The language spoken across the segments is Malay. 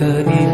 的你。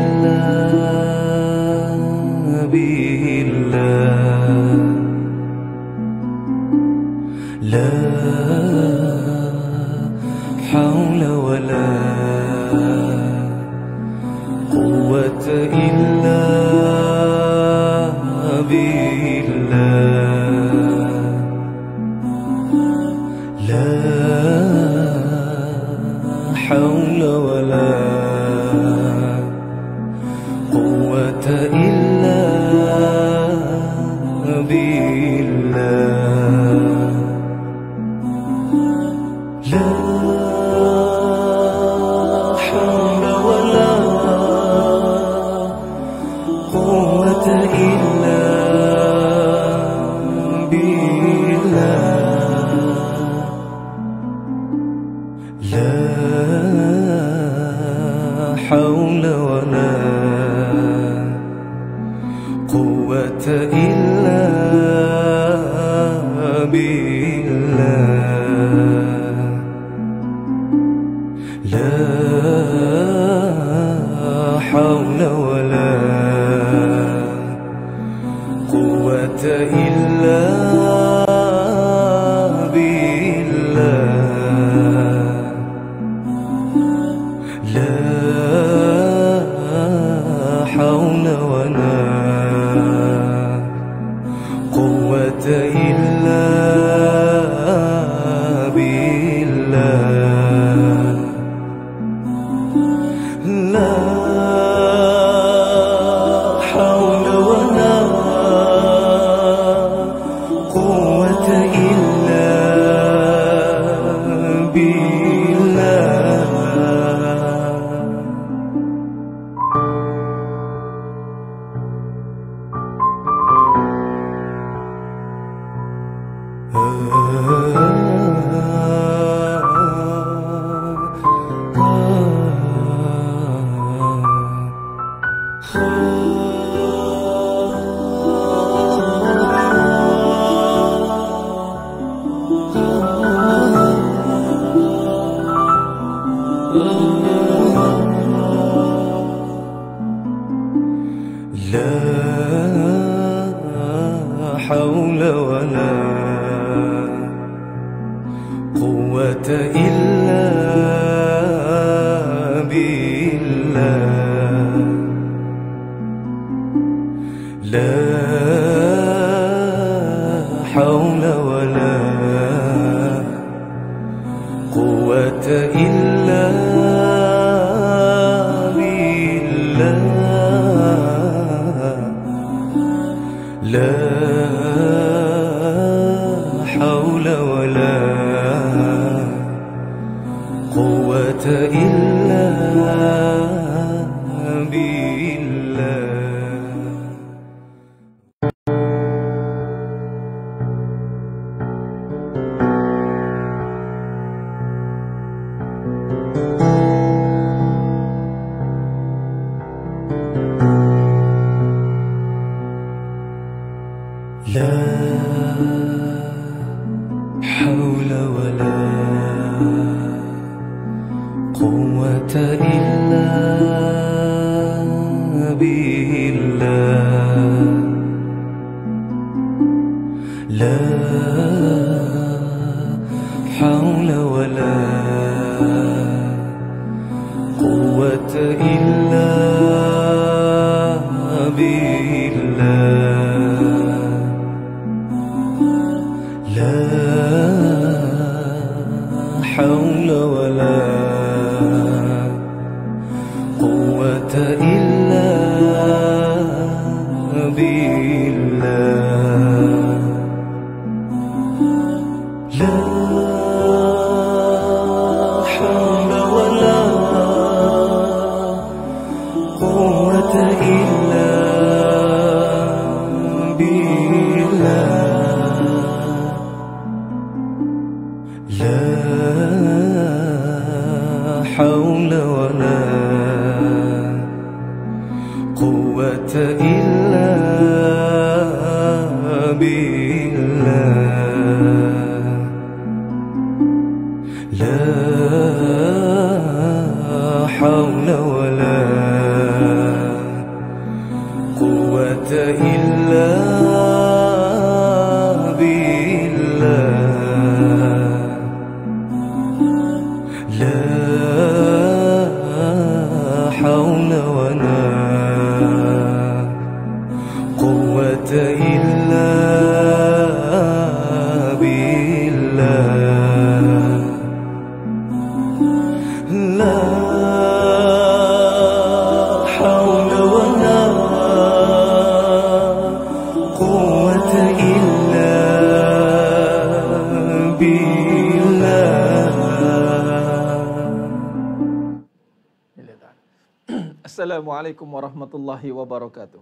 ورحمة الله وبركاته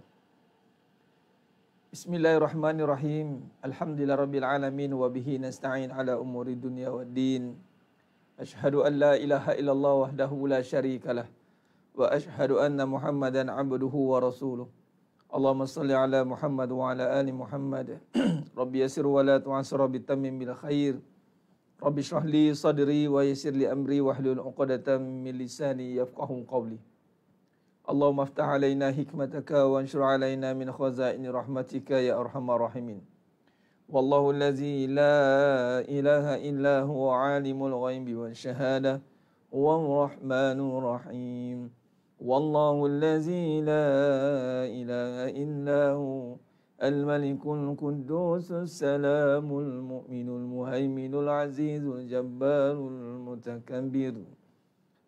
بسم الله الرحمن الرحيم الحمد لله رب العالمين ওয়াবিহি নস্তাইন على أمور الدنيا والدين أشهد أن لا إله إلا الله وحده لا شريك له وأشهد أن محمدا عبده ورسوله اللهم صل على محمد وعلى آل محمد رب يسر ولا تعسر بتمم بالخير رب اشرح لي صدري ويسر لي أمري واحلل عقدة من لساني يفقه قولي اللهم افتح علينا حكمتك وانشر علينا من خزائن رحمتك يا أرحم الراحمين والله الذي لا إله إلا هو عالم الغيب والشهادة هو الرحمن الرحيم والله الذي لا إله إلا هو الملك القدوس السلام المؤمن المهيمن العزيز الجبار المتكبر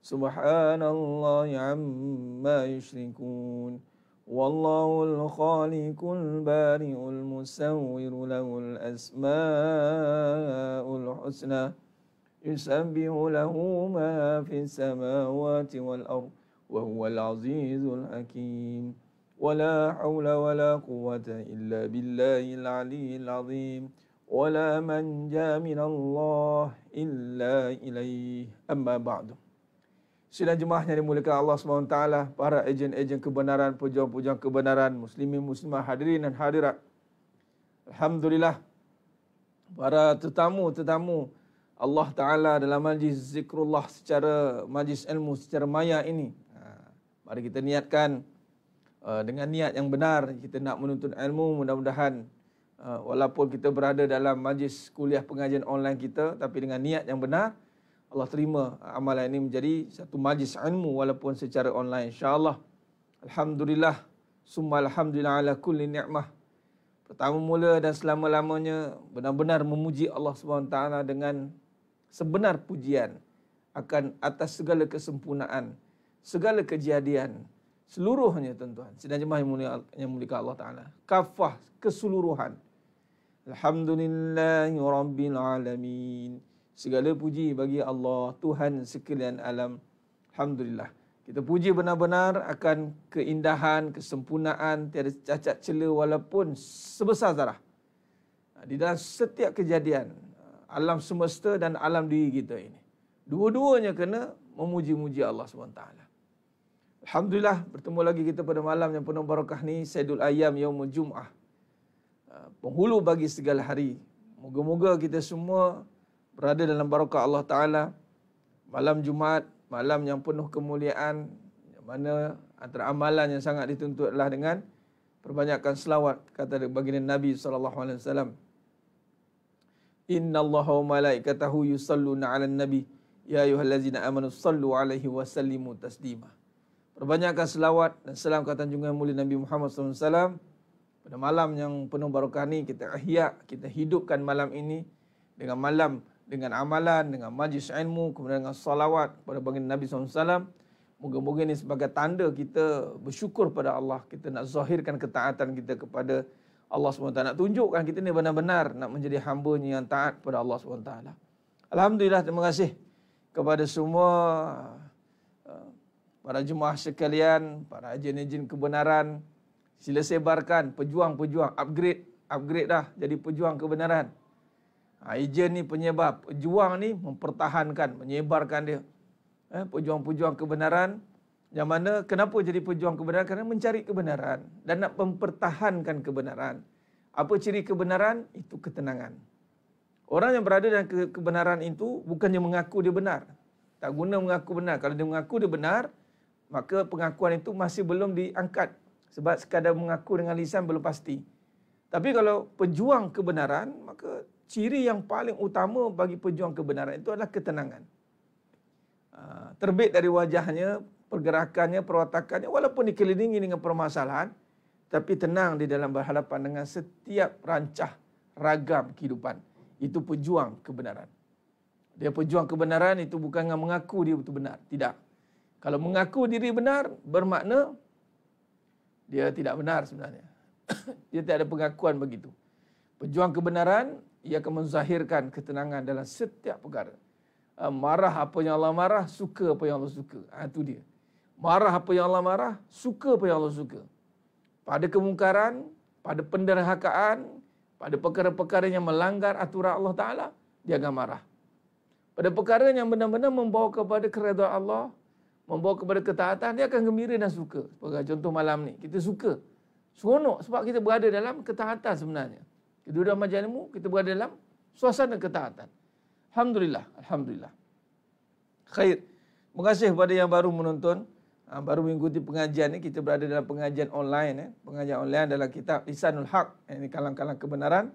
سبحان الله عما يشركون والله الخالق البارئ المسور له الأسماء الحسنى يسبح له ما في السماوات والأرض وهو العزيز الحكيم ولا حول ولا قوة إلا بالله العلي العظيم ولا جاء من الله إلا إليه أما بعد Sidang jemaahnya dimulakan Allah SWT, para ejen-ejen kebenaran, pejuang-pejuang kebenaran, muslimin, muslimah, hadirin dan hadirat. Alhamdulillah, para tetamu-tetamu Allah Ta'ala dalam majlis zikrullah secara majlis ilmu, secara maya ini. Ha, mari kita niatkan uh, dengan niat yang benar, kita nak menuntut ilmu, mudah-mudahan uh, walaupun kita berada dalam majlis kuliah pengajian online kita, tapi dengan niat yang benar, Allah terima amalan ini menjadi satu majlis ilmu walaupun secara online insyaallah alhamdulillah summa alhamdulillah ala kulli ni'mah pertama mula dan selama-lamanya benar-benar memuji Allah SWT dengan sebenar pujian akan atas segala kesempurnaan segala kejadian seluruhnya tuan-tuan sidang jemaah yang mulia Allah taala kafah keseluruhan alhamdulillahirabbil alamin Segala puji bagi Allah Tuhan sekalian alam. Alhamdulillah. Kita puji benar-benar akan keindahan, kesempurnaan, tiada cacat celah walaupun sebesar zarah. Ha, di dalam setiap kejadian, alam semesta dan alam diri kita ini. Dua-duanya kena memuji-muji Allah SWT. Alhamdulillah, bertemu lagi kita pada malam yang penuh barakah ni, Sayyidul Ayam Yaumul Jum'ah. Ha, penghulu bagi segala hari. Moga-moga kita semua berada dalam barakah Allah Ta'ala. Malam Jumaat, malam yang penuh kemuliaan, yang mana antara amalan yang sangat dituntut adalah dengan perbanyakkan selawat kata baginda Nabi SAW. Inna Allah wa malaikatahu yusalluna ala nabi Ya ayuhallazina amanu sallu alaihi wa sallimu taslimah Perbanyakkan selawat dan salam kata tanjungan mulia Nabi Muhammad SAW Pada malam yang penuh barakah ini kita ahya, kita hidupkan malam ini Dengan malam dengan amalan, dengan majlis ilmu, kemudian dengan salawat pada baginda Nabi SAW. Moga-moga ini sebagai tanda kita bersyukur pada Allah. Kita nak zahirkan ketaatan kita kepada Allah SWT. Nak tunjukkan kita ini benar-benar nak menjadi hamba yang taat kepada Allah SWT. Alhamdulillah, terima kasih kepada semua uh, para jemaah sekalian, para ejen-ejen kebenaran. Sila sebarkan pejuang-pejuang upgrade. Upgrade dah jadi pejuang kebenaran. Ha, ejen ni penyebab. Pejuang ni mempertahankan, menyebarkan dia. Eh, pejuang-pejuang kebenaran. Yang mana, kenapa jadi pejuang kebenaran? Kerana mencari kebenaran. Dan nak mempertahankan kebenaran. Apa ciri kebenaran? Itu ketenangan. Orang yang berada dalam ke- kebenaran itu, bukannya mengaku dia benar. Tak guna mengaku benar. Kalau dia mengaku dia benar, maka pengakuan itu masih belum diangkat. Sebab sekadar mengaku dengan lisan belum pasti. Tapi kalau pejuang kebenaran, maka ciri yang paling utama bagi pejuang kebenaran itu adalah ketenangan. Ah, terbit dari wajahnya, pergerakannya, perwatakannya, walaupun dikelilingi dengan permasalahan, tapi tenang di dalam berhadapan dengan setiap rancah ragam kehidupan. Itu pejuang kebenaran. Dia pejuang kebenaran itu bukan dengan mengaku dia betul benar. Tidak. Kalau mengaku diri benar, bermakna dia tidak benar sebenarnya. dia tidak ada pengakuan begitu. Pejuang kebenaran ia akan menzahirkan ketenangan dalam setiap perkara. Ah, marah apa yang Allah marah, suka apa yang Allah suka. Ha, itu dia. Marah apa yang Allah marah, suka apa yang Allah suka. Pada kemungkaran, pada penderhakaan, pada perkara-perkara yang melanggar aturan Allah Ta'ala, dia akan marah. Pada perkara yang benar-benar membawa kepada keredaan Allah, membawa kepada ketaatan, dia akan gembira dan suka. Sebagai contoh malam ni, kita suka. Seronok sebab kita berada dalam ketaatan sebenarnya kedudukan majlis ilmu kita berada dalam suasana ketaatan. Alhamdulillah, alhamdulillah. Khair. Terima kasih kepada yang baru menonton, ah, baru mengikuti pengajian ini kita berada dalam pengajian online eh. Pengajian online dalam kitab Lisanul Haq, ini kalang-kalang kebenaran.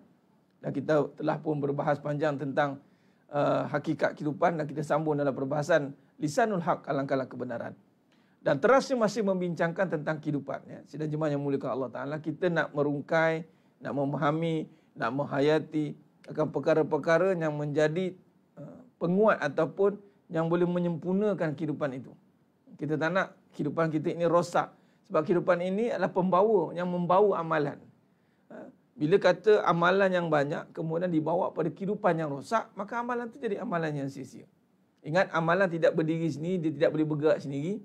Dan kita telah pun berbahas panjang tentang ah, hakikat kehidupan dan kita sambung dalam perbahasan Lisanul Haq kalang-kalang kebenaran. Dan terasa masih membincangkan tentang kehidupan. Ya. Sidang jemaah yang mulia Allah Ta'ala. Kita nak merungkai, nak memahami nak menghayati akan perkara-perkara yang menjadi eh, penguat ataupun yang boleh menyempurnakan kehidupan itu. Kita tak nak kehidupan kita ini rosak. Sebab kehidupan ini adalah pembawa yang membawa amalan. Eh, bila kata amalan yang banyak kemudian dibawa pada kehidupan yang rosak, maka amalan itu jadi amalan yang sia-sia. Ingat amalan tidak berdiri sendiri, dia tidak boleh bergerak sendiri.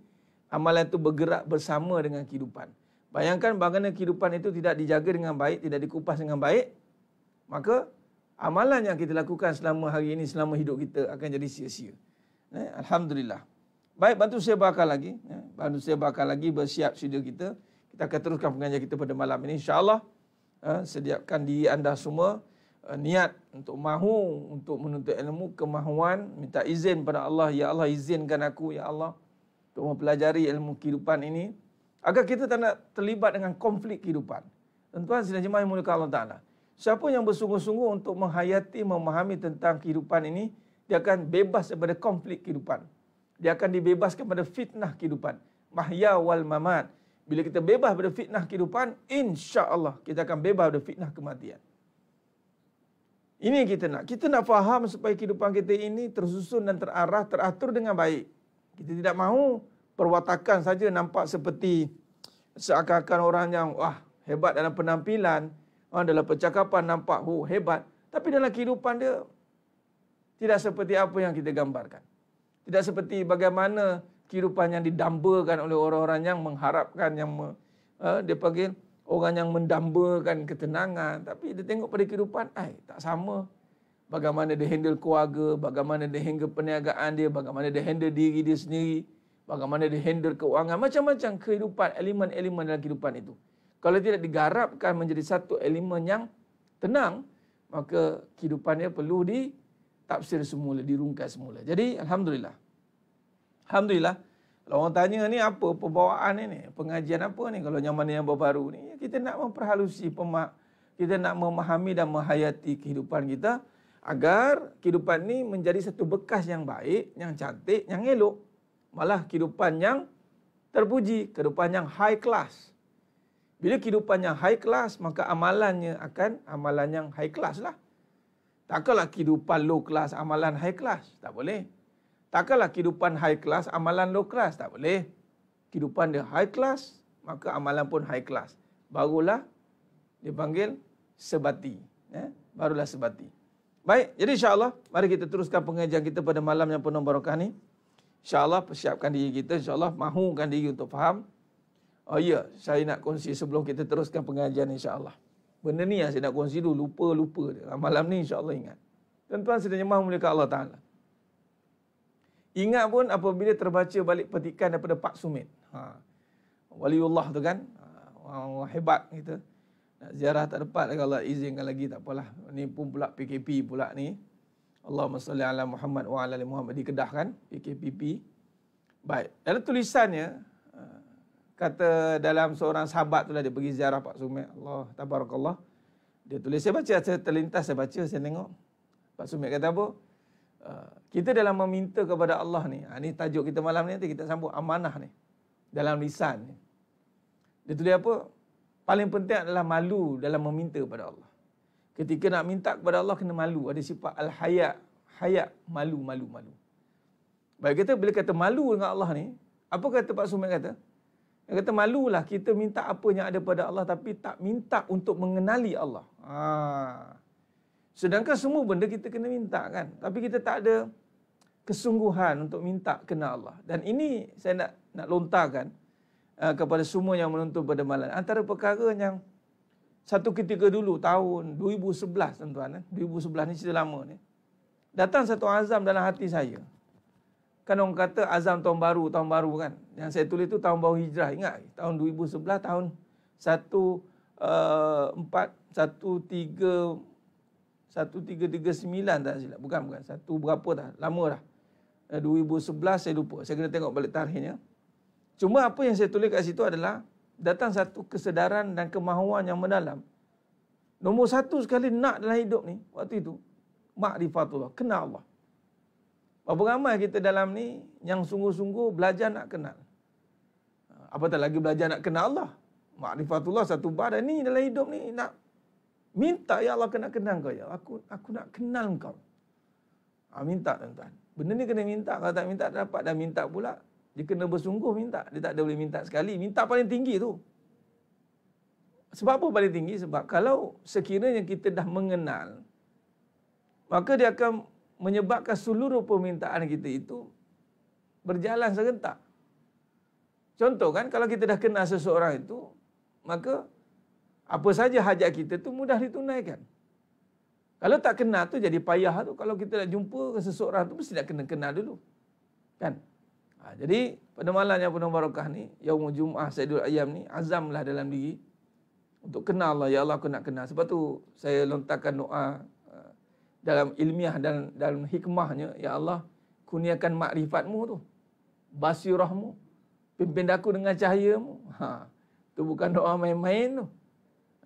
Amalan itu bergerak bersama dengan kehidupan. Bayangkan bagaimana kehidupan itu tidak dijaga dengan baik, tidak dikupas dengan baik, maka amalan yang kita lakukan selama hari ini selama hidup kita akan jadi sia-sia. Eh, alhamdulillah. Baik, bantu saya bakal lagi, eh, bantu saya bakal lagi bersiap sedia kita. Kita akan teruskan pengajian kita pada malam ini Insyaallah Eh, sediakan diri anda semua eh, niat untuk mahu untuk menuntut ilmu, kemahuan minta izin pada Allah, ya Allah izinkan aku ya Allah untuk mempelajari ilmu kehidupan ini agar kita tak nak terlibat dengan konflik kehidupan. Tuan-tuan sidang jemaah yang mulia Allah Taala. Siapa yang bersungguh-sungguh untuk menghayati, memahami tentang kehidupan ini, dia akan bebas daripada konflik kehidupan. Dia akan dibebaskan daripada fitnah kehidupan. Mahya wal mamat. Bila kita bebas daripada fitnah kehidupan, insya Allah kita akan bebas daripada fitnah kematian. Ini yang kita nak. Kita nak faham supaya kehidupan kita ini tersusun dan terarah, teratur dengan baik. Kita tidak mahu perwatakan saja nampak seperti seakan-akan orang yang wah hebat dalam penampilan, Ha, dalam percakapan nampak oh, hebat. Tapi dalam kehidupan dia, tidak seperti apa yang kita gambarkan. Tidak seperti bagaimana kehidupan yang didambakan oleh orang-orang yang mengharapkan, yang me, uh, dia panggil orang yang mendambakan ketenangan. Tapi dia tengok pada kehidupan, ay, tak sama. Bagaimana dia handle keluarga, bagaimana dia handle perniagaan dia, bagaimana dia handle diri dia sendiri, bagaimana dia handle keuangan, macam-macam kehidupan, elemen-elemen dalam kehidupan itu kalau tidak digarapkan menjadi satu elemen yang tenang maka kehidupannya perlu ditafsir semula dirungkai semula jadi alhamdulillah alhamdulillah kalau orang tanya ni apa pembawaan ini, pengajian apa ni kalau yang mana yang baru ni ya kita nak memperhalusi pemak kita nak memahami dan menghayati kehidupan kita agar kehidupan ni menjadi satu bekas yang baik yang cantik yang elok malah kehidupan yang terpuji kehidupan yang high class bila kehidupannya high class, maka amalannya akan amalan yang high class lah. Takkanlah kehidupan low class, amalan high class. Tak boleh. Takkanlah kehidupan high class, amalan low class. Tak boleh. Kehidupan dia high class, maka amalan pun high class. Barulah dipanggil sebati. Ya? Barulah sebati. Baik, jadi insyaAllah mari kita teruskan pengajian kita pada malam yang penuh barokah ni. InsyaAllah persiapkan diri kita, insyaAllah mahukan diri untuk faham. Oh ya, saya nak kongsi sebelum kita teruskan pengajian insya-Allah. Benda ni yang saya nak kongsi dulu, lupa lupa dia. Malam ni insya-Allah ingat. Tuan-tuan sedang jemaah mulia Allah Taala. Ingat pun apabila terbaca balik petikan daripada Pak Sumit. Ha. Waliullah tu kan. Ha, orang, -orang hebat kita. Nak ziarah tak dapat kalau Allah izinkan lagi tak apalah. Ni pun pula PKP pula ni. Allahumma salli ala Muhammad wa ala ali Muhammad di Kedah kan PKPP. Baik. Dalam tulisannya kata dalam seorang sahabat tu lah dia pergi ziarah Pak Sumit. Allah, tabarakallah. Dia tulis, saya baca, saya terlintas, saya baca, saya tengok. Pak Sumit kata apa? Ah, kita dalam meminta kepada Allah ni, ha, ni tajuk kita malam ni, nanti kita sambut amanah ni. Dalam lisan ni. Dia tulis apa? Paling penting adalah malu dalam meminta kepada Allah. Ketika nak minta kepada Allah, kena malu. Ada sifat al-hayat. Hayat, malu, malu, malu. Baik kita bila kata malu dengan Allah ni, apa kata Pak Sumit kata? Dia kata malulah kita minta apa yang ada pada Allah tapi tak minta untuk mengenali Allah. Ha. Sedangkan semua benda kita kena minta kan. Tapi kita tak ada kesungguhan untuk minta kenal Allah. Dan ini saya nak nak lontarkan uh, kepada semua yang menonton pada malam. Antara perkara yang satu ketika dulu tahun 2011 tuan-tuan. Eh? 2011 ni cerita lama ni. Datang satu azam dalam hati saya. Kan orang kata azam tahun baru, tahun baru kan. Yang saya tulis itu tahun baru hijrah. Ingat tahun 2011, tahun 1, uh, 4, 1, 3, 1, 3, 3, tak silap. Bukan, bukan. Satu berapa dah. Lama dah. Uh, eh, 2011 saya lupa. Saya kena tengok balik tarikhnya. Cuma apa yang saya tulis kat situ adalah datang satu kesedaran dan kemahuan yang mendalam. Nombor satu sekali nak dalam hidup ni, waktu itu, makrifatullah, kenal Allah. Berapa ramai kita dalam ni yang sungguh-sungguh belajar nak kenal. Apatah lagi belajar nak kenal Allah. Makrifatullah satu badan ni dalam hidup ni nak minta ya Allah kena kenal kau ya. Aku aku nak kenal kau. Ha, ah, minta tuan-tuan. Benda ni kena minta. Kalau tak minta tak dapat. Dah minta pula. Dia kena bersungguh minta. Dia tak ada boleh minta sekali. Minta paling tinggi tu. Sebab apa paling tinggi? Sebab kalau sekiranya kita dah mengenal. Maka dia akan menyebabkan seluruh permintaan kita itu berjalan serentak. Contoh kan kalau kita dah kenal seseorang itu, maka apa saja hajat kita tu mudah ditunaikan. Kalau tak kenal tu jadi payah tu. Kalau kita nak jumpa seseorang tu mesti nak kena kenal dulu. Kan? Ha, jadi pada malam yang penuh barakah ni, Yaumul Jum'ah Sayyidul Ayam ni, azamlah dalam diri untuk kenal lah Ya Allah aku nak kenal. Sebab tu saya lontarkan doa dalam ilmiah dan dalam hikmahnya ya Allah kurniakan makrifatmu tu basirahmu pimpin aku dengan cahayamu ha tu bukan doa main-main tu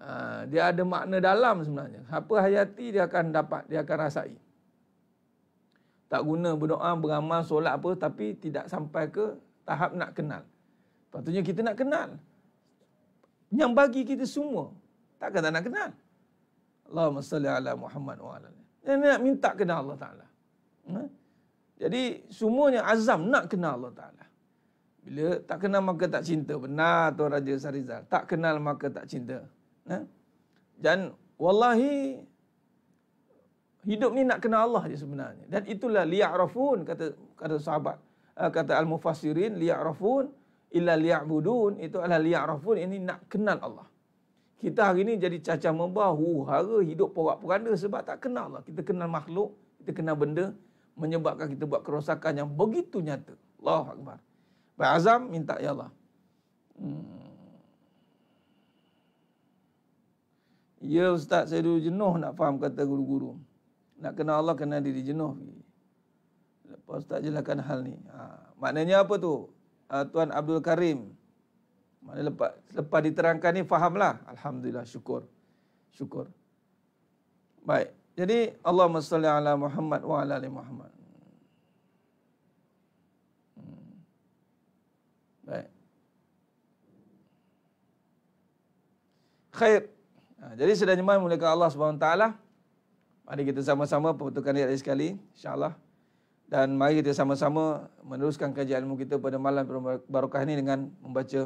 ha, dia ada makna dalam sebenarnya apa hayati dia akan dapat dia akan rasai tak guna berdoa beramal solat apa tapi tidak sampai ke tahap nak kenal patutnya kita nak kenal yang bagi kita semua takkan tak nak kenal Allahumma salli ala Muhammad wa ala dan nak minta kenal Allah Ta'ala. Ha? Jadi semuanya azam nak kenal Allah Ta'ala. Bila tak kenal maka tak cinta. Benar Tuan Raja Sarizal. Tak kenal maka tak cinta. Ha? Dan wallahi hidup ni nak kenal Allah je sebenarnya. Dan itulah liya'rafun kata kata sahabat. Eh, kata al mufasirin liya'rafun illa liya'budun. Itu adalah liya'rafun ini nak kenal Allah kita hari ini jadi cacah membah, huhara hidup porak-poranda sebab tak kenal lah. Kita kenal makhluk, kita kenal benda menyebabkan kita buat kerosakan yang begitu nyata. Allah Akbar. Baik Azam, minta ya Allah. Hmm. Ya Ustaz, saya dulu jenuh nak faham kata guru-guru. Nak kenal Allah, kenal diri jenuh. Lepas Ustaz jelaskan hal ni. Ha. Maknanya apa tu? Ha, Tuan Abdul Karim. Mana lepas, lepas diterangkan ni fahamlah. Alhamdulillah syukur. Syukur. Baik. Jadi Allah salli ala Muhammad wa ala ali Muhammad. Hmm. Baik. Khair. Nah, ha, jadi sudah nyaman mulia Allah Subhanahu wa taala. Mari kita sama-sama perbetulkan diri sekali insyaallah. Dan mari kita sama-sama meneruskan kajian ilmu kita pada malam barakah ini dengan membaca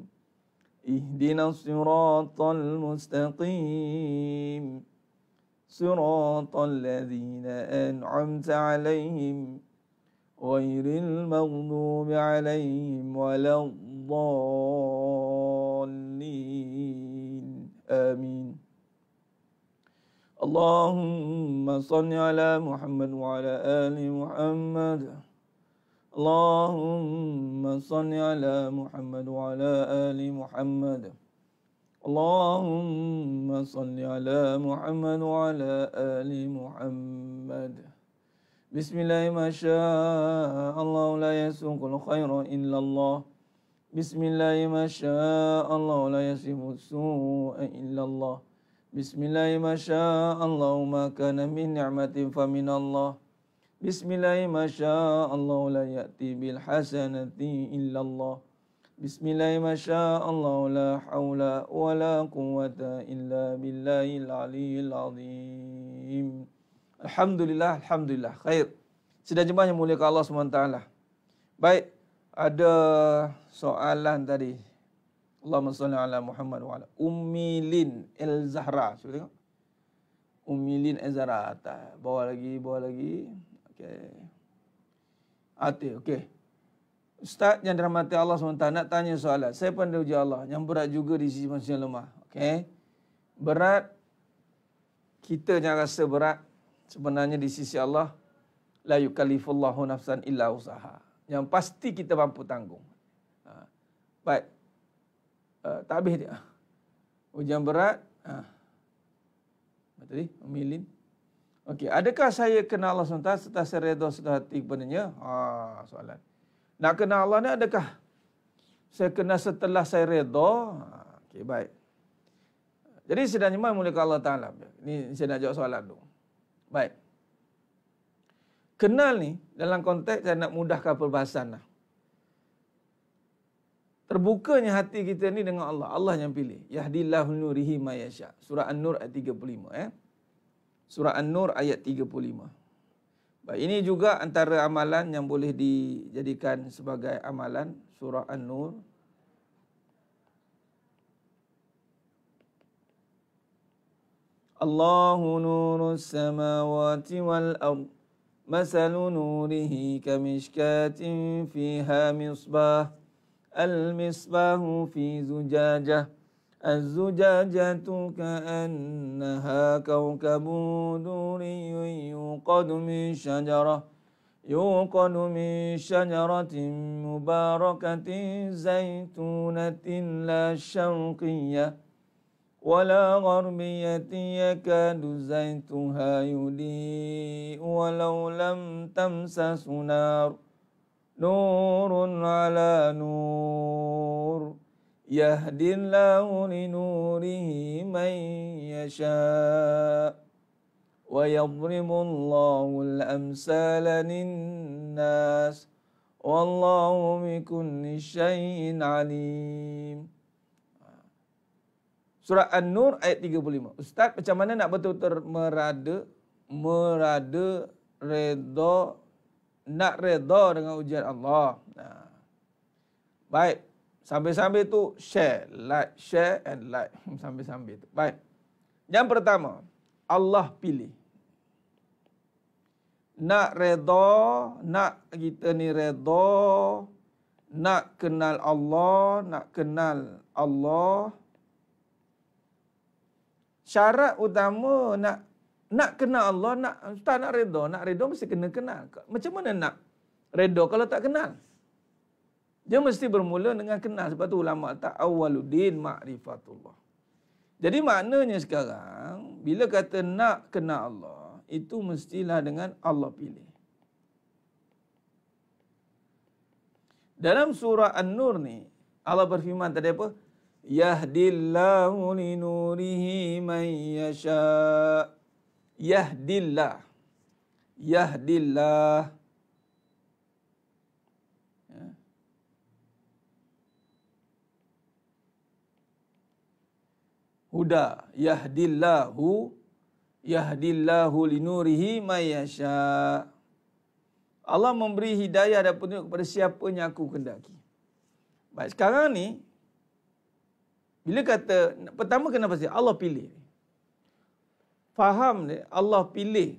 اهدنا الصراط المستقيم صراط الذين أنعمت عليهم غير المغضوب عليهم ولا الضالين آمين اللهم صل على محمد وعلى آل محمد اللهم صل على محمد وعلى آل محمد اللهم صل على محمد وعلى آل محمد بسم الله ما شاء الله لا يسوق الخير إلا الله بسم الله ما شاء الله لا يصيب السوء إلا الله بسم الله ما شاء الله ما كان من نعمة فمن الله Bismillahi masya Allah la yati bil hasanati illa Allah. Bismillahi masya Allah la haula wa la quwwata illa billahil aliyyil azim. Alhamdulillah alhamdulillah khair. Sidang jemaah yang mulia Allah SWT. Baik, ada soalan tadi. Allahumma salli ala Muhammad wa ala Ummi Lin El Zahra. Cuba tengok. Ummi Lin El Zahra. Bawa lagi, bawa lagi hati. Okey. Ustaz yang dirahmati Allah SWT nak tanya soalan. Saya pandai uji Allah yang berat juga di sisi manusia lemah. Okey. Berat. Kita yang rasa berat. Sebenarnya di sisi Allah. La yukalifullahu nafsan illa usaha. Yang pasti kita mampu tanggung. Ha. Baik. Uh, tak habis dia. Ha. Ujian berat. Uh. Apa tadi? Memilih. Okey, adakah saya kenal Allah SWT serta saya redha serta hati benarnya? Ha, soalan. Nak kenal Allah ni adakah saya kenal setelah saya redha? Okey, baik. Jadi sedang jemaah mulia Allah Ta'ala. Ini saya nak jawab soalan tu. Baik. Kenal ni dalam konteks saya nak mudahkan perbahasan lah. Terbukanya hati kita ni dengan Allah. Allah yang pilih. Yahdillahu nurihi mayasya. Surah An-Nur ayat 35. Eh. Surah An-Nur ayat 35. Baik, ini juga antara amalan yang boleh dijadikan sebagai amalan Surah An-Nur. Allahu nurus samawati wal ard. مثل نوره كمشكاة Misbah. Al-Misbahu في زجاجه الزجاجة كأنها كوكب دوري يوقد من شجرة يوقد من شجرة مباركة زيتونة لا شرقية ولا غربية يكاد زيتها يضيء ولو لم تمسس نار نور على نور يهدي الله لنوره من يشاء ويضرب الله الأمثال للناس والله بكل شيء عليم Surah An-Nur ayat 35. Ustaz, macam mana nak betul-betul merada, merada, redha, nak redha dengan ujian Allah. Nah. Baik, Sambil-sambil tu share, like, share and like. Hmm, sambil-sambil tu. Baik. Yang pertama, Allah pilih. Nak redha, nak kita ni redha, nak kenal Allah, nak kenal Allah. Syarat utama nak nak kenal Allah, nak tak nak redha, nak redha mesti kena kenal. Macam mana nak redha kalau tak kenal? Dia mesti bermula dengan kenal sebab tu ulama tak awaluddin ma'rifatullah. Jadi maknanya sekarang bila kata nak kenal Allah itu mestilah dengan Allah pilih. Dalam surah An-Nur ni Allah berfirman tadi apa? Yahdillahu li nurihi man yasha. Yahdillah. Yahdillah. huda yahdillahu yahdillahu linurihi mayasha Allah memberi hidayah dan petunjuk kepada siapa yang aku kendaki. Baik, sekarang ni bila kata pertama kenapa sih Allah pilih? Faham ni Allah pilih.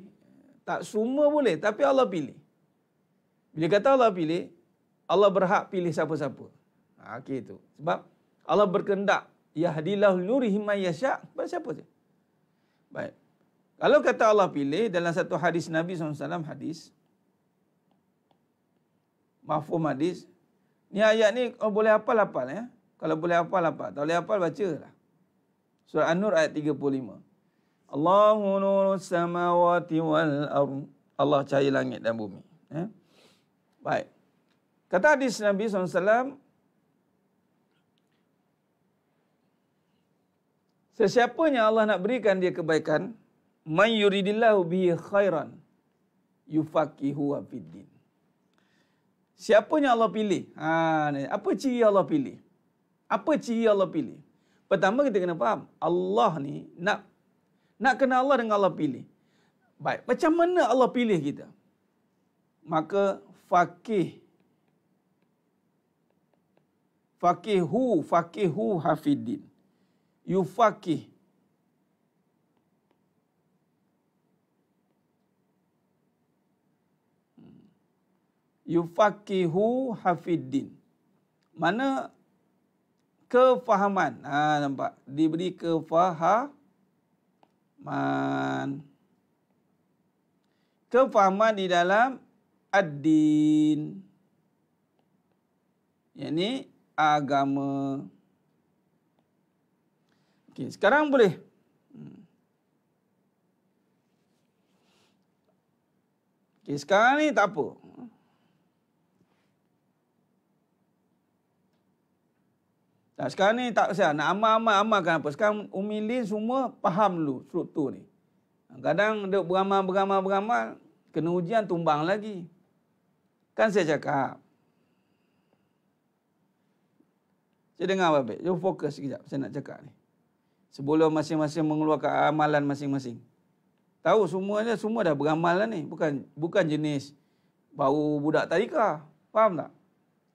Tak semua boleh tapi Allah pilih. Bila kata Allah pilih, Allah berhak pilih siapa-siapa. Ha, okay tu. Sebab Allah berkendak yahdilahu nurihi may yasha pada siapa tu baik kalau kata Allah pilih dalam satu hadis Nabi SAW hadis mafhum hadis ni ayat ni oh, boleh hafal hafal ya kalau boleh hafal hafal tak boleh hafal bacalah surah an-nur ayat 35 Allahu nurus samawati wal ardh Allah cahaya langit dan bumi ya baik kata hadis Nabi SAW yang Allah nak berikan dia kebaikan, man yuridillahu bihi khairan yufaqihu fiddin. yang Allah pilih? Ha, apa ciri Allah pilih? Apa ciri Allah pilih? Pertama kita kena faham, Allah ni nak nak kenal Allah dengan Allah pilih. Baik, macam mana Allah pilih kita? Maka faqih faqihu faqihu hafidin. Yufaki yufaqihu hafiddin mana kefahaman ha nampak diberi kefahaman kefahaman di dalam ad-din yakni agama Okey, sekarang boleh. Okey, sekarang ni tak apa. Nah, sekarang ni tak kisah. Nak amal-amal-amalkan apa. Sekarang Umi Lin semua faham dulu struktur ni. Kadang dia beramal-beramal-beramal, kena ujian tumbang lagi. Kan saya cakap. Saya dengar apa-apa. Jom fokus sekejap saya nak cakap ni sebelum masing-masing mengeluarkan amalan masing-masing. Tahu semuanya semua dah beramal lah ni, bukan bukan jenis bau budak tadika. Faham tak?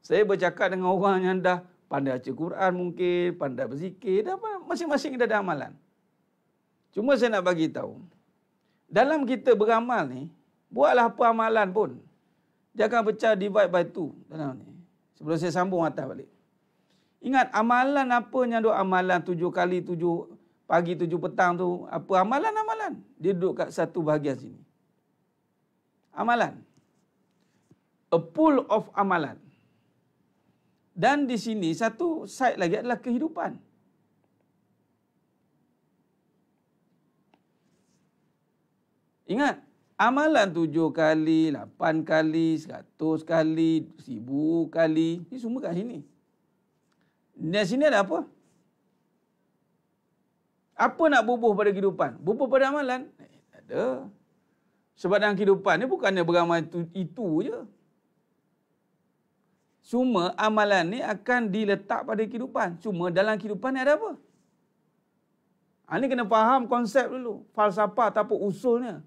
Saya bercakap dengan orang yang dah pandai baca Quran mungkin, pandai berzikir, dah apa? masing-masing dah ada amalan. Cuma saya nak bagi tahu. Dalam kita beramal ni, buatlah apa amalan pun. Dia akan pecah divide by two. Sebelum saya sambung atas balik. Ingat amalan apa yang duk amalan tujuh kali tujuh pagi tujuh petang tu. Apa amalan-amalan? Dia duduk kat satu bahagian sini. Amalan. A pool of amalan. Dan di sini satu side lagi adalah kehidupan. Ingat, amalan tujuh kali, lapan kali, seratus kali, sibuk kali. Ini semua kat sini sini ada apa? Apa nak bubuh pada kehidupan? Bubuh pada amalan? Eh, ada. Sebab dalam kehidupan ni bukannya beramal itu, itu je. Cuma amalan ni akan diletak pada kehidupan. Cuma dalam kehidupan ni ada apa? Ha, ni kena faham konsep dulu. Falsafah ataupun usulnya.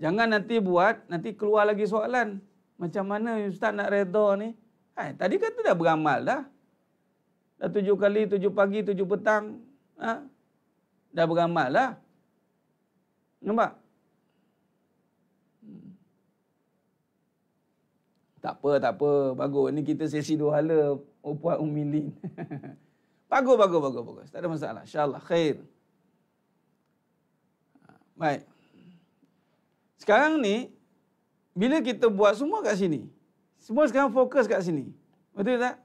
Jangan nanti buat, nanti keluar lagi soalan. Macam mana Ustaz nak redha ni? Ha, tadi kata dah beramal dah. Dah tujuh kali, tujuh pagi, tujuh petang. Ha? Dah beramal lah. Nampak? Hmm. Tak apa, tak apa. Bagus. Ini kita sesi dua hala. Upuat oh, umilin. bagus, bagus, bagus, bagus. Tak ada masalah. InsyaAllah. Khair. Baik. Sekarang ni, bila kita buat semua kat sini, semua sekarang fokus kat sini. Betul tak?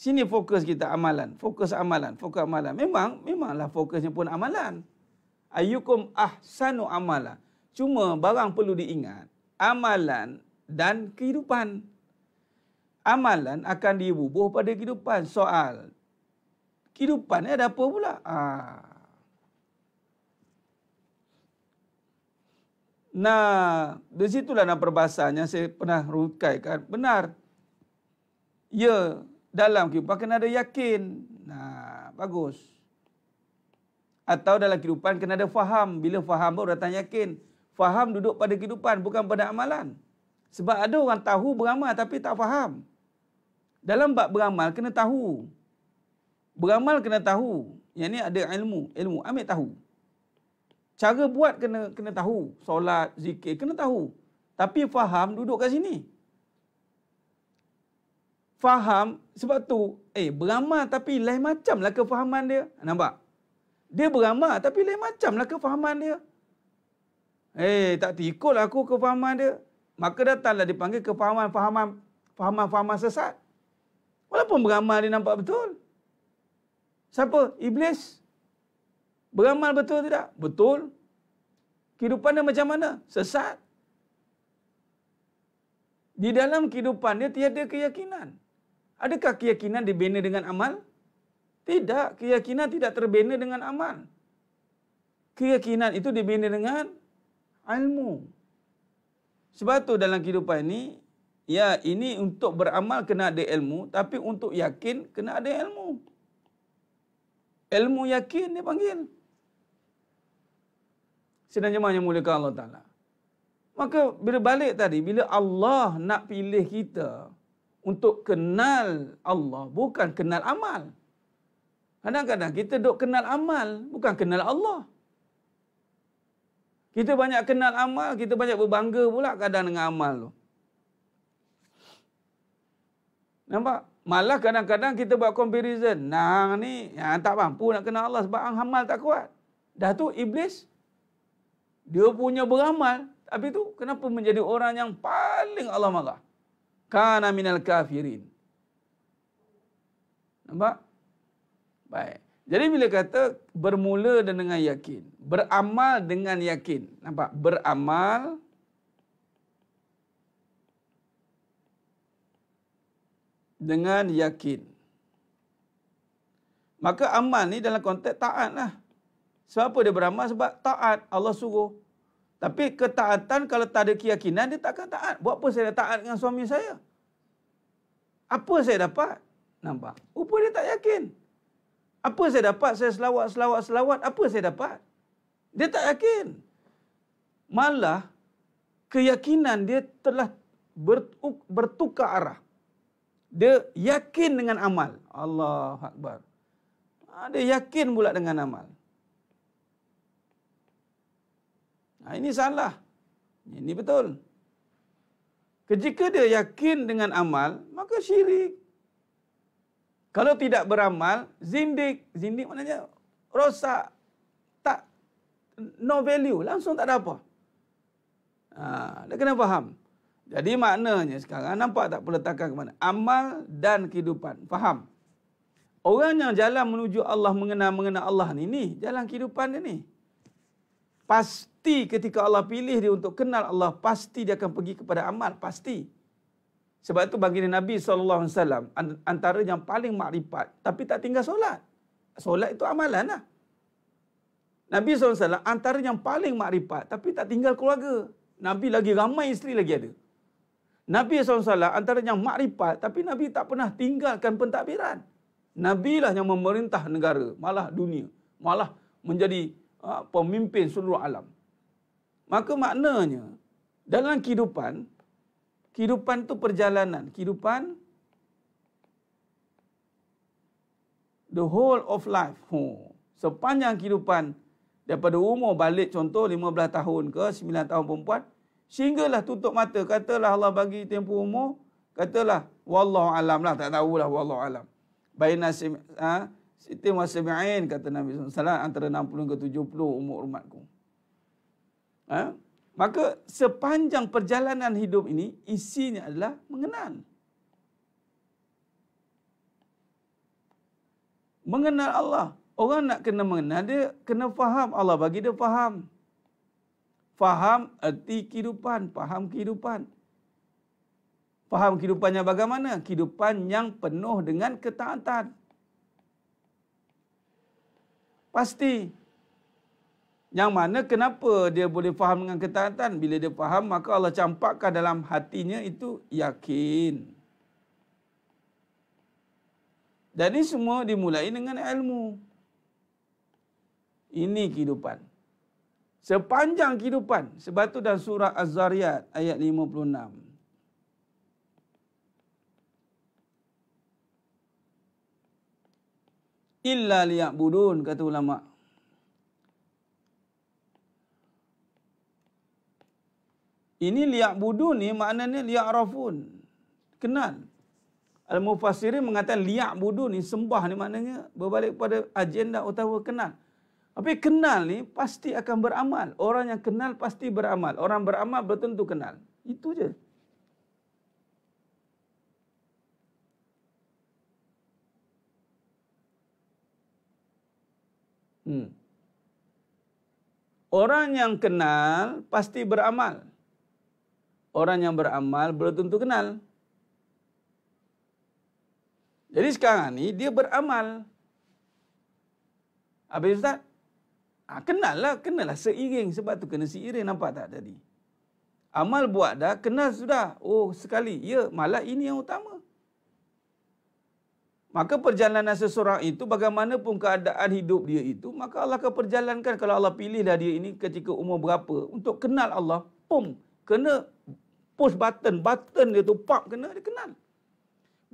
Sini fokus kita amalan. Fokus amalan. Fokus amalan. Memang, memanglah fokusnya pun amalan. Ayyukum ahsanu amala. Cuma barang perlu diingat. Amalan dan kehidupan. Amalan akan dirubuh pada kehidupan. Soal. Kehidupan ada apa pula? Ha. Nah, di situlah nak perbasanya saya pernah rukaikan. Benar. Ya, yeah dalam kehidupan kena ada yakin. Nah, bagus. Atau dalam kehidupan kena ada faham. Bila faham baru datang yakin. Faham duduk pada kehidupan bukan pada amalan. Sebab ada orang tahu beramal tapi tak faham. Dalam bab beramal kena tahu. Beramal kena tahu. Yang ni ada ilmu. Ilmu ambil tahu. Cara buat kena kena tahu. Solat, zikir kena tahu. Tapi faham duduk kat sini faham sebab tu eh beramal tapi lain macamlah kefahaman dia nampak dia beramal tapi lain macamlah kefahaman dia eh tak tikul lah aku kefahaman dia maka datanglah dipanggil kefahaman fahaman fahaman fahaman sesat walaupun beramal dia nampak betul siapa iblis beramal betul tidak betul kehidupan dia macam mana sesat di dalam kehidupan dia tiada keyakinan Adakah keyakinan dibina dengan amal? Tidak, keyakinan tidak terbina dengan amal. Keyakinan itu dibina dengan ilmu. Sebab tu dalam kehidupan ini, ya ini untuk beramal kena ada ilmu, tapi untuk yakin kena ada ilmu. Ilmu yakin dia panggil. Sedang jemaah yang mulia Allah Ta'ala. Maka bila balik tadi, bila Allah nak pilih kita, untuk kenal Allah bukan kenal amal. Kadang-kadang kita dok kenal amal bukan kenal Allah. Kita banyak kenal amal, kita banyak berbangga pula kadang dengan amal tu. Nampak? Malah kadang-kadang kita buat comparison. Nang ni yang tak mampu nak kenal Allah sebab ang amal tak kuat. Dah tu iblis dia punya beramal tapi tu kenapa menjadi orang yang paling Allah marah? kana minal kafirin. Nampak? Baik. Jadi bila kata bermula dengan yakin, beramal dengan yakin. Nampak? Beramal dengan yakin. Maka amal ni dalam konteks taat lah. Sebab apa dia beramal? Sebab taat Allah suruh. Tapi ketaatan kalau tak ada keyakinan, dia tak akan taat. Buat apa saya taat dengan suami saya? Apa saya dapat? Nampak? Rupa dia tak yakin. Apa saya dapat? Saya selawat, selawat, selawat. Apa saya dapat? Dia tak yakin. Malah, keyakinan dia telah bertukar arah. Dia yakin dengan amal. Allah Akbar. Ah, dia yakin pula dengan amal. Ha, ini salah. Ini betul. Jika dia yakin dengan amal, maka syirik. Kalau tidak beramal, zindik. Zindik maknanya rosak. Tak, no value. Langsung tak ada apa. Ha, dah kena faham. Jadi maknanya sekarang, nampak tak peletakan ke mana? Amal dan kehidupan. Faham? Orang yang jalan menuju Allah, mengenal-mengenal Allah ni, ni jalan kehidupan dia ni pasti ketika Allah pilih dia untuk kenal Allah, pasti dia akan pergi kepada amal, pasti. Sebab itu baginda Nabi SAW antara yang paling makrifat tapi tak tinggal solat. Solat itu amalan lah. Nabi SAW antara yang paling makrifat tapi tak tinggal keluarga. Nabi lagi ramai isteri lagi ada. Nabi SAW antara yang makrifat tapi Nabi tak pernah tinggalkan pentadbiran. Nabi lah yang memerintah negara, malah dunia. Malah menjadi Ah, pemimpin seluruh alam. Maka maknanya dalam kehidupan kehidupan tu perjalanan, kehidupan the whole of life. Oh. Sepanjang kehidupan daripada umur balik contoh 15 tahun ke 9 tahun perempuan sehinggalah tutup mata katalah Allah bagi tempoh umur katalah wallahu alam lah tak tahulah wallahu alam. Baina ha? Ah, Sitin wa sabi'in kata Nabi SAW antara 60 ke 70 umur umatku. Ha? Maka sepanjang perjalanan hidup ini isinya adalah mengenal. Mengenal Allah. Orang nak kena mengenal dia, kena faham. Allah bagi dia faham. Faham erti kehidupan. Faham kehidupan. Faham kehidupannya bagaimana? Kehidupan yang penuh dengan ketaatan. Pasti. Yang mana kenapa dia boleh faham dengan ketaatan? Bila dia faham, maka Allah campakkan dalam hatinya itu yakin. Dan ini semua dimulai dengan ilmu. Ini kehidupan. Sepanjang kehidupan. Sebab itu dalam surah Az-Zariyat ayat 56. illa budun kata ulama Ini budun ni maknanya liya'rafun kenal Al mufassirin mengatakan budun ni sembah ni maknanya berbalik pada agenda utawa kenal tapi kenal ni pasti akan beramal. Orang yang kenal pasti beramal. Orang beramal bertentu kenal. Itu je. Hmm. Orang yang kenal pasti beramal. Orang yang beramal belum tentu kenal. Jadi sekarang ni dia beramal. Habis Ustaz? Ha, kenal lah, kenal lah seiring. Sebab tu kena seiring nampak tak tadi? Amal buat dah, kenal sudah. Oh sekali, ya malah ini yang utama. Maka perjalanan seseorang itu bagaimanapun keadaan hidup dia itu maka Allah akan perjalankan kalau Allah pilihlah dia ini ketika umur berapa untuk kenal Allah pum kena push button button dia tu pop kena dia kenal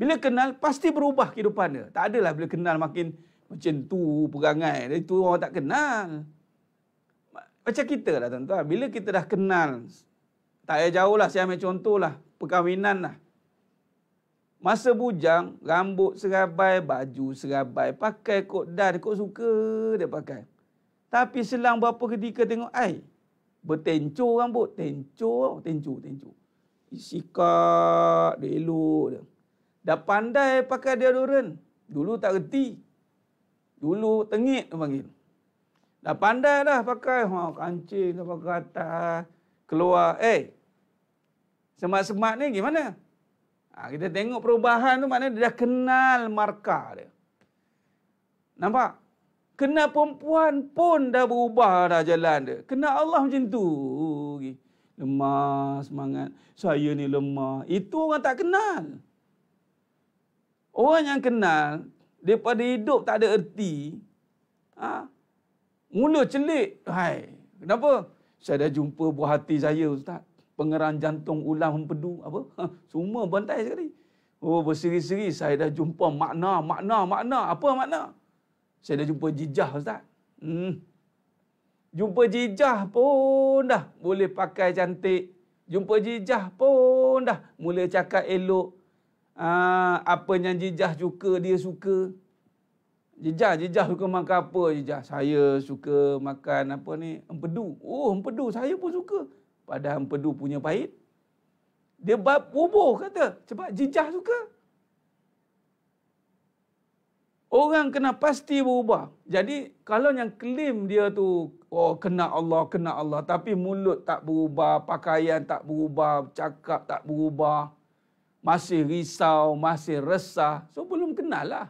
bila kenal pasti berubah kehidupan dia tak adalah bila kenal makin macam tu perangai dia tu orang tak kenal macam kita lah tuan-tuan bila kita dah kenal tak payah jauh lah saya ambil contoh lah perkahwinan lah Masa bujang, rambut serabai, baju serabai, pakai kot dan kot suka dia pakai. Tapi selang berapa ketika tengok ai, bertencur rambut, tencur, tencur, tencur. Sikat, dia elok dia. Dah pandai pakai dia deodorant. Dulu tak reti. Dulu tengik dia panggil. Dah pandai dah pakai. Ha, kancing dah pakai atas. Keluar. Eh. semak-semak ni gimana? Ha, kita tengok perubahan tu maknanya dia dah kenal markah dia. Nampak? Kenal perempuan pun dah berubah dah jalan dia. Kenal Allah macam tu. Lemah semangat. Saya ni lemah. Itu orang tak kenal. Orang yang kenal, daripada hidup tak ada erti, ha? mula celik. Hai, kenapa? Saya dah jumpa buah hati saya, Ustaz pengeran jantung ulang mempedu apa ha, semua bantai sekali oh berseri-seri saya dah jumpa makna makna makna apa makna saya dah jumpa jijah ustaz hmm jumpa jijah pun dah boleh pakai cantik jumpa jijah pun dah mula cakap elok Aa, ah, apa yang jijah suka dia suka Jejah, jejah suka makan apa jejah? Saya suka makan apa ni? Empedu. Oh, empedu. Saya pun suka padahan pedu punya pahit. Dia bab bubuh kata cepat jijah suka. Orang kena pasti berubah. Jadi kalau yang klaim dia tu oh kena Allah, kena Allah tapi mulut tak berubah, pakaian tak berubah, cakap tak berubah. Masih risau, masih resah. So belum kenal lah.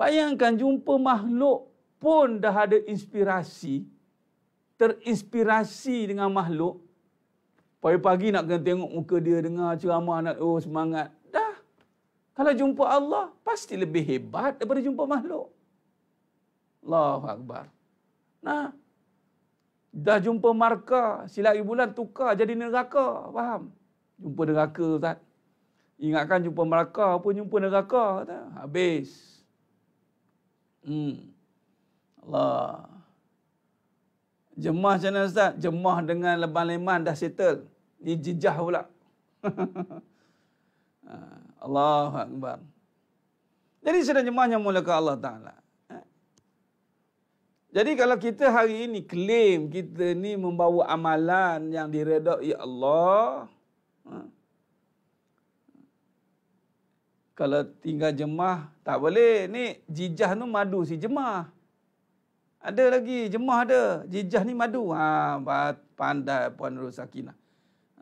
Bayangkan jumpa makhluk pun dah ada inspirasi terinspirasi dengan makhluk. Pagi-pagi nak kena tengok muka dia, dengar ceramah, nak oh semangat. Dah. Kalau jumpa Allah, pasti lebih hebat daripada jumpa makhluk. Allahu Akbar. Nah, dah jumpa markah, silap bulan tukar jadi neraka. Faham? Jumpa neraka, Ustaz. Ingatkan jumpa markah pun jumpa neraka. Tak? Habis. Hmm. Allah. Jemah macam mana Ustaz? Jemah dengan Leban Leman dah settle. Ni jejah pula. Ah, Allahu Akbar. Jadi sedang jemahnya mulakan Allah Ta'ala. Ha? Jadi kalau kita hari ini klaim kita ni membawa amalan yang diredak, Ya Allah. Ha? Kalau tinggal jemah, tak boleh. Ni jijah tu madu si jemah. Ada lagi jemah ada jijah ni madu. Ha pandai puan Rosakina.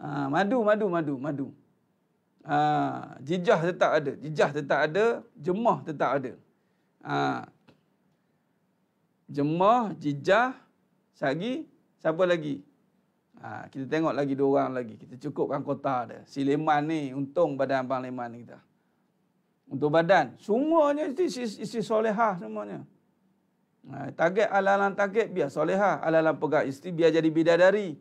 Ha ah, madu madu madu madu. Ha ah, jijah tetap ada. Jijah tetap ada, jemah tetap ada. Ha jemaah, jijah, sagi, siapa lagi? Ha, kita tengok lagi dua orang lagi. Kita cukupkan kota dia. Si Leman ni untung badan Abang Leman ni kita. Untuk badan. Semuanya itu isi, isi solehah semuanya. Ha, target alalan target biar soleha alalan pegang isteri biar jadi bidadari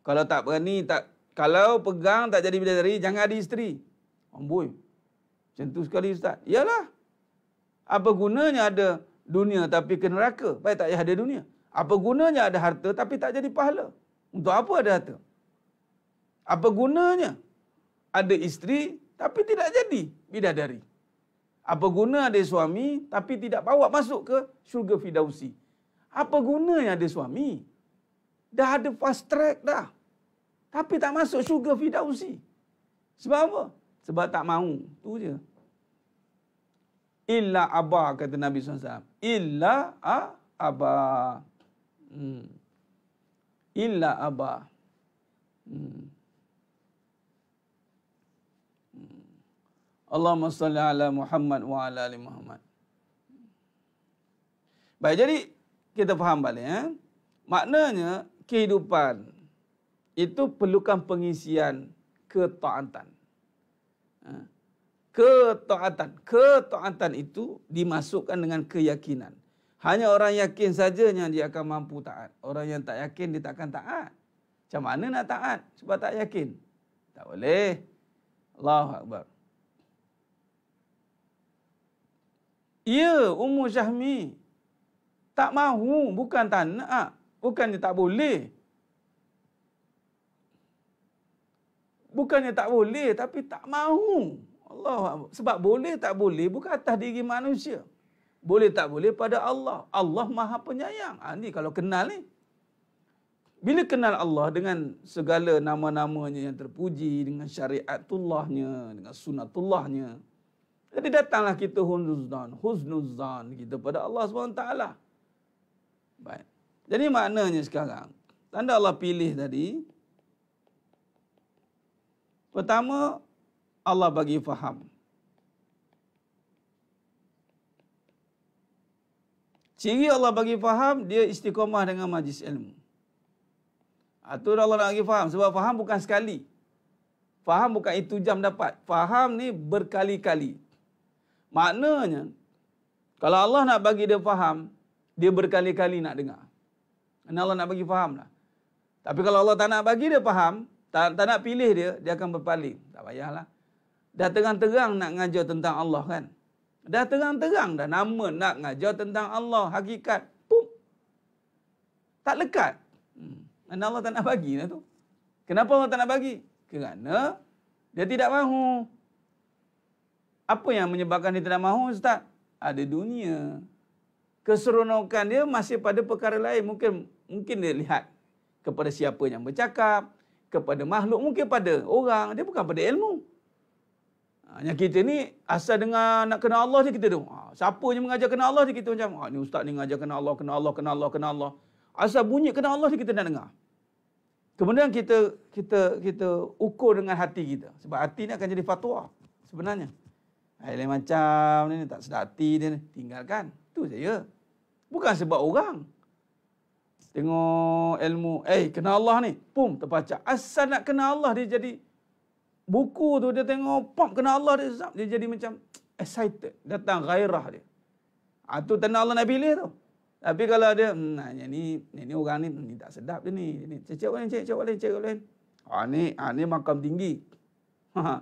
kalau tak berani tak kalau pegang tak jadi bidadari jangan ada isteri amboi macam tu sekali ustaz iyalah apa gunanya ada dunia tapi ke neraka baik tak payah ada dunia apa gunanya ada harta tapi tak jadi pahala untuk apa ada harta apa gunanya ada isteri tapi tidak jadi bidadari apa guna ada suami tapi tidak bawa masuk ke syurga Fidausi? Apa gunanya ada suami? Dah ada fast track dah. Tapi tak masuk syurga Fidausi. Sebab apa? Sebab tak mahu. tu je. Illa aba kata Nabi SAW. Illa a aba. Hmm. Illa aba. Hmm. Allahumma salli ala Muhammad wa ala ali Muhammad. Baik, jadi kita faham balik. Eh? Maknanya kehidupan itu perlukan pengisian ketaatan. Ha? Ketaatan. Ketaatan itu dimasukkan dengan keyakinan. Hanya orang yakin yang dia akan mampu taat. Orang yang tak yakin dia takkan taat. Macam mana nak taat sebab tak yakin? Tak boleh. Allahu Akbar. Ya, Ummu Syahmi. Tak mahu, bukan tak nak. Ah. Bukannya tak boleh. Bukannya tak boleh, tapi tak mahu. Allah Sebab boleh tak boleh, bukan atas diri manusia. Boleh tak boleh pada Allah. Allah maha penyayang. Ha, ah, ini kalau kenal ni. Bila kenal Allah dengan segala nama-namanya yang terpuji, dengan syariatullahnya, dengan sunatullahnya, jadi datanglah kita huznuzan, huznuzan kita pada Allah SWT. Baik. Jadi maknanya sekarang, tanda Allah pilih tadi, pertama, Allah bagi faham. Ciri Allah bagi faham, dia istiqomah dengan majlis ilmu. Itu ah, Allah nak bagi faham. Sebab faham bukan sekali. Faham bukan itu jam dapat. Faham ni berkali-kali. Maknanya, kalau Allah nak bagi dia faham, dia berkali-kali nak dengar. Dan Allah nak bagi faham lah. Tapi kalau Allah tak nak bagi dia faham, tak, tak nak pilih dia, dia akan berpaling. Tak payahlah. Dah terang-terang nak ngajar tentang Allah kan? Dah terang-terang dah nama nak ngajar tentang Allah, hakikat. Pum. Tak lekat. Dan hmm. Allah tak nak bagi lah tu. Kenapa Allah tak nak bagi? Kerana dia tidak mahu. Apa yang menyebabkan dia tidak mahu Ustaz? Ada dunia. Keseronokan dia masih pada perkara lain. Mungkin mungkin dia lihat kepada siapa yang bercakap. Kepada makhluk. Mungkin pada orang. Dia bukan pada ilmu. Hanya kita ni asal dengan nak kenal Allah dia kita tu. Ha, siapa yang mengajar kenal Allah dia kita macam. Ha, ni ustaz ni mengajar kenal Allah, kenal Allah, kenal Allah, kenal Allah. Asal bunyi kenal Allah dia kita nak dengar. Kemudian kita kita kita ukur dengan hati kita. Sebab hati ni akan jadi fatwa sebenarnya. Hal lain macam ni, tak sedar hati dia ni. Tinggalkan. Itu saja. Ya. Bukan sebab orang. Tengok ilmu. Eh, kena Allah ni. Pum, terpacak. Asal nak kena Allah, dia jadi... Buku tu dia tengok, pop, kena Allah dia. Zap, dia jadi macam excited. Datang gairah dia. Ha, tu tanda Allah nak pilih tu. Tapi kalau dia, hmm, nah, ni, ni, ni, ni orang ni, ni tak sedap dia ni. ni cek boleh, cek, cek boleh, cek boleh. Ha, ni, ha, ni makam tinggi. Ha, ha.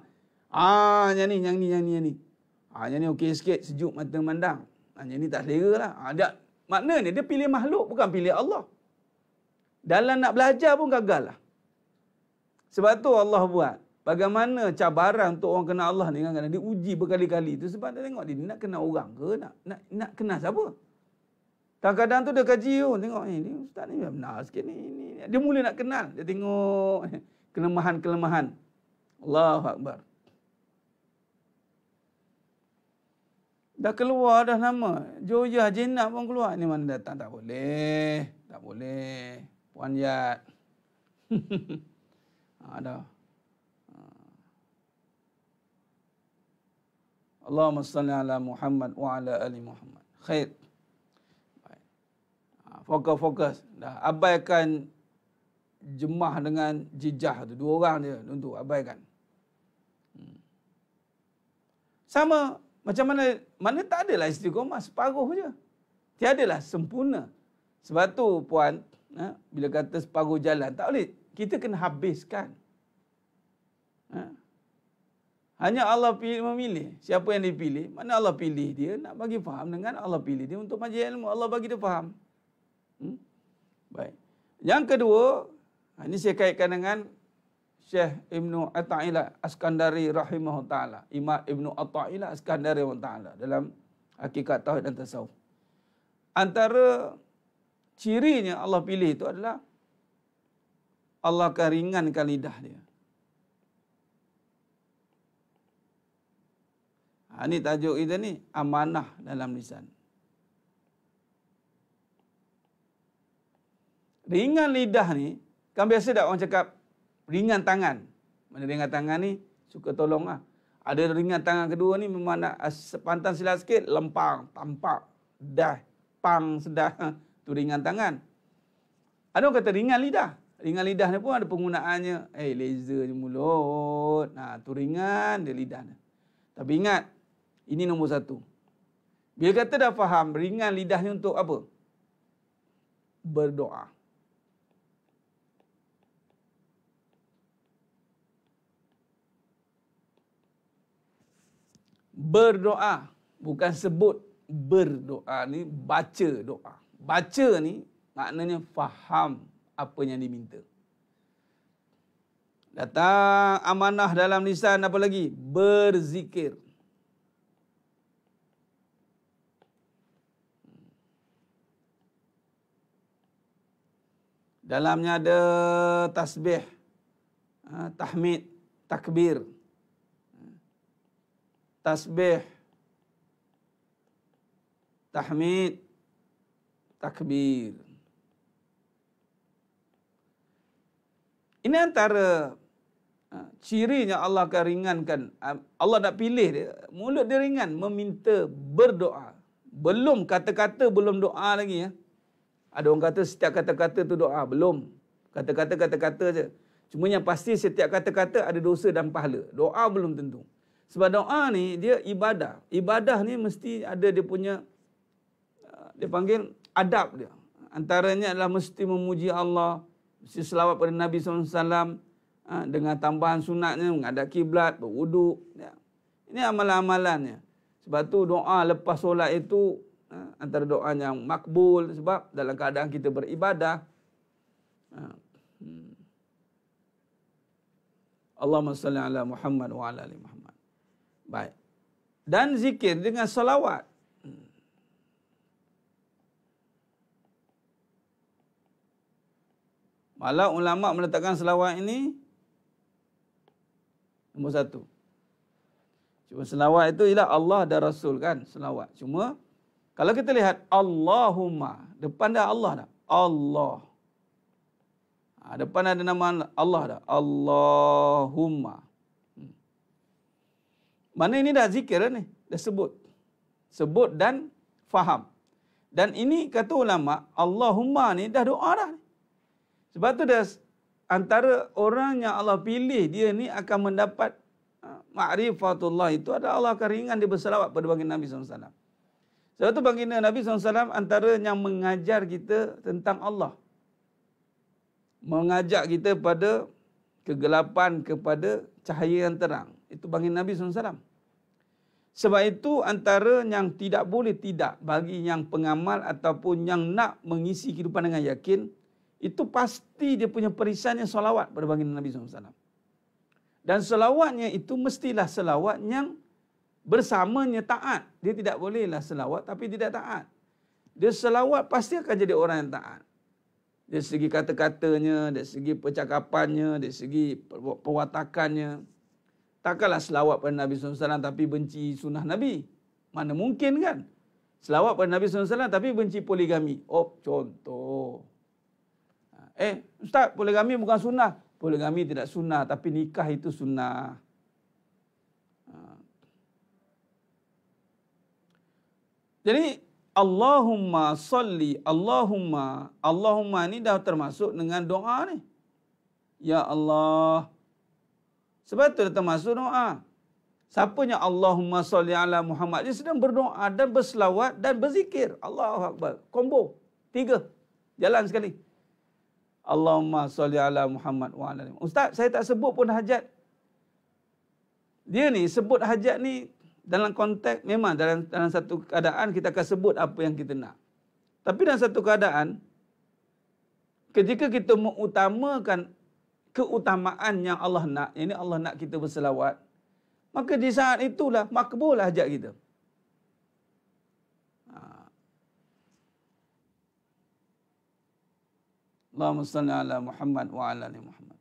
Ah, yang ni, yang ni, yang ni, yang ni. Ah, ha, yang ni okey sikit, sejuk mata memandang. Ah, ha, yang ni tak selera lah. Ha, tak. ni dia pilih makhluk, bukan pilih Allah. Dalam nak belajar pun gagal lah. Sebab tu Allah buat. Bagaimana cabaran untuk orang kenal Allah ni kan kadang diuji berkali-kali tu sebab dia tengok dia nak kenal orang ke nak nak nak kenal siapa? Kadang-kadang tu dia kaji tu oh, tengok eh, ni ustaz ni benar sikit ni, ni dia mula nak kenal dia tengok kelemahan-kelemahan. Allahu akbar. Dah keluar dah nama. Joyah jenak pun keluar. Ni mana datang? Tak boleh. Tak boleh. Puan Yat. Ada. Ah, ah. Allahumma salli ala Muhammad wa ala ali Muhammad. Khair. Ah, fokus, fokus. Dah abaikan jemah dengan jijah tu. Dua orang dia tu. Abaikan. Hmm. Sama macam mana mana tak adalah istiqomah separuh je. lah sempurna. Sebab tu puan, ha, bila kata separuh jalan, tak boleh. Kita kena habiskan. Ha. Hanya Allah pilih memilih. Siapa yang dipilih, mana Allah pilih dia nak bagi faham dengan Allah pilih dia untuk majlis ilmu. Allah bagi dia faham. Hmm? Baik. Yang kedua, ha, ini saya kaitkan dengan Syekh Ibnu Atta'ila Askandari rahimahu ta'ala. Imam Ibnu Atta'ila Askandari wa ta'ala dalam hakikat tauhid dan tasawuf. Antara cirinya Allah pilih itu adalah Allah akan ringankan lidah dia. Ha, ini tajuk kita ni, amanah dalam lisan. Ringan lidah ni, kan biasa tak orang cakap, ringan tangan. Mana ringan tangan ni suka tolonglah. Ada ringan tangan kedua ni memang nak sepantan silap sikit lempang, tampak dah pang sedah tu ringan tangan. Ada orang kata ringan lidah. Ringan lidah ni pun ada penggunaannya. Eh, hey, laser je mulut. Nah, ha, tu ringan dia lidah ni. Tapi ingat, ini nombor satu. Bila kata dah faham, ringan lidah ni untuk apa? Berdoa. berdoa bukan sebut berdoa ni baca doa baca ni maknanya faham apa yang diminta datang amanah dalam lisan apa lagi berzikir dalamnya ada tasbih ah, tahmid takbir tasbih tahmid takbir ini antara ha, cirinya Allah akan ringankan Allah nak pilih dia mulut dia ringan meminta berdoa belum kata-kata belum doa lagi ya ada orang kata setiap kata-kata tu doa belum kata-kata kata-kata saja cuma yang pasti setiap kata-kata ada dosa dan pahala doa belum tentu sebab doa ni dia ibadah. Ibadah ni mesti ada dia punya uh, dia panggil adab dia. Antaranya adalah mesti memuji Allah, mesti selawat pada Nabi SAW uh, dengan tambahan sunatnya menghadap kiblat, berwuduk. Ya. Ini amalan-amalannya. Sebab tu doa lepas solat itu uh, antara doa yang makbul sebab dalam keadaan kita beribadah. Hmm. Allahumma salli ala Muhammad wa ala ali Muhammad. Baik. Dan zikir dengan salawat. Malah ulama meletakkan salawat ini nombor satu. Cuma salawat itu ialah Allah dan Rasul kan salawat. Cuma kalau kita lihat Allahumma. Depan dah Allah dah. Allah. Ha, depan ada nama Allah dah. Allahumma. Mana ini dah zikir ni, dah sebut. Sebut dan faham. Dan ini kata ulama, Allahumma ni dah doa dah. Sebab tu dah antara orang yang Allah pilih dia ni akan mendapat ah, ma'rifatullah itu ada Allah akan ringan dia berselawat pada bagi Nabi SAW. Sebab tu bagi Nabi SAW antara yang mengajar kita tentang Allah. Mengajak kita pada kegelapan kepada cahaya yang terang. Itu panggil Nabi SAW. Sebab itu antara yang tidak boleh tidak bagi yang pengamal ataupun yang nak mengisi kehidupan dengan yakin, itu pasti dia punya yang salawat pada baginda Nabi SAW. Dan salawatnya itu mestilah salawat yang bersamanya taat. Dia tidak bolehlah salawat tapi tidak taat. Dia salawat pasti akan jadi orang yang taat. Dari segi kata-katanya, dari segi percakapannya, dari segi perwatakannya. Takkanlah selawat pada Nabi SAW tapi benci sunnah Nabi. Mana mungkin kan? Selawat pada Nabi SAW tapi benci poligami. Oh, contoh. Ha, eh, Ustaz, poligami bukan sunnah. Poligami tidak sunnah, tapi nikah itu sunnah. Ha. Jadi, Allahumma salli, Allahumma, Allahumma ini dah termasuk dengan doa ni. Ya Allah, sebab itu termasuk doa. Siapanya Allahumma salli ala Muhammad. Dia sedang berdoa dan berselawat dan berzikir. Allahu Akbar. Kombo. Tiga. Jalan sekali. Allahumma salli ala Muhammad wa ala Ustaz, saya tak sebut pun hajat. Dia ni sebut hajat ni dalam konteks memang dalam dalam satu keadaan kita akan sebut apa yang kita nak. Tapi dalam satu keadaan ketika kita mengutamakan keutamaan yang Allah nak, yang ini Allah nak kita berselawat, maka di saat itulah makbul hajat lah kita. Ha. Allahumma salli ala Muhammad wa ala ni Muhammad.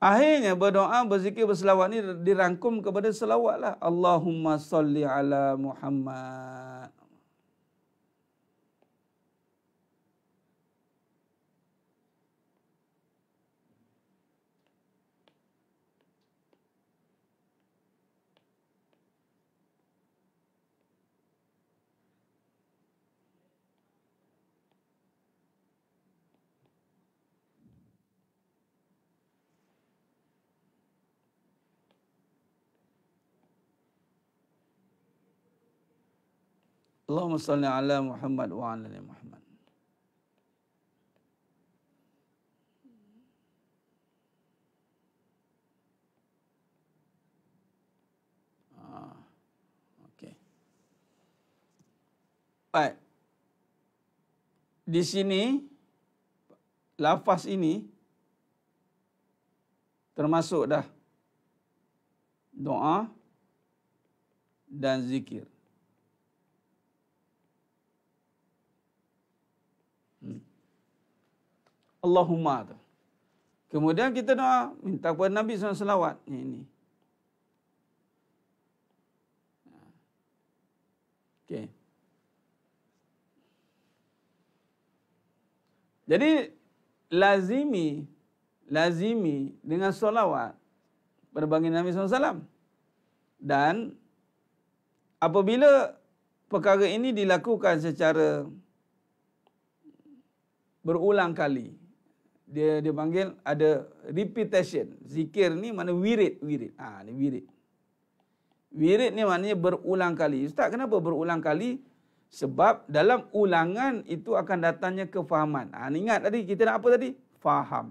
Akhirnya berdoa, berzikir, berselawat ni dirangkum kepada selawatlah. Allahumma salli ala Muhammad. Allahumma salli ala Muhammad wa ala ali Muhammad. Ah. Okey. Baik. Di sini lafaz ini termasuk dah doa dan zikir. Allahumma tu. Kemudian kita doa minta kepada Nabi SAW. selawat ni ni. Okay. Jadi lazimi lazimi dengan solawat pada Nabi SAW. Dan apabila perkara ini dilakukan secara berulang kali, dia dia panggil ada repetition. Zikir ni mana wirid, wirid. Ah, ha, ni wirid. Wirid ni maknanya berulang kali. Ustaz, kenapa berulang kali? Sebab dalam ulangan itu akan datangnya kefahaman. Ah, ha, ingat tadi kita nak apa tadi? Faham.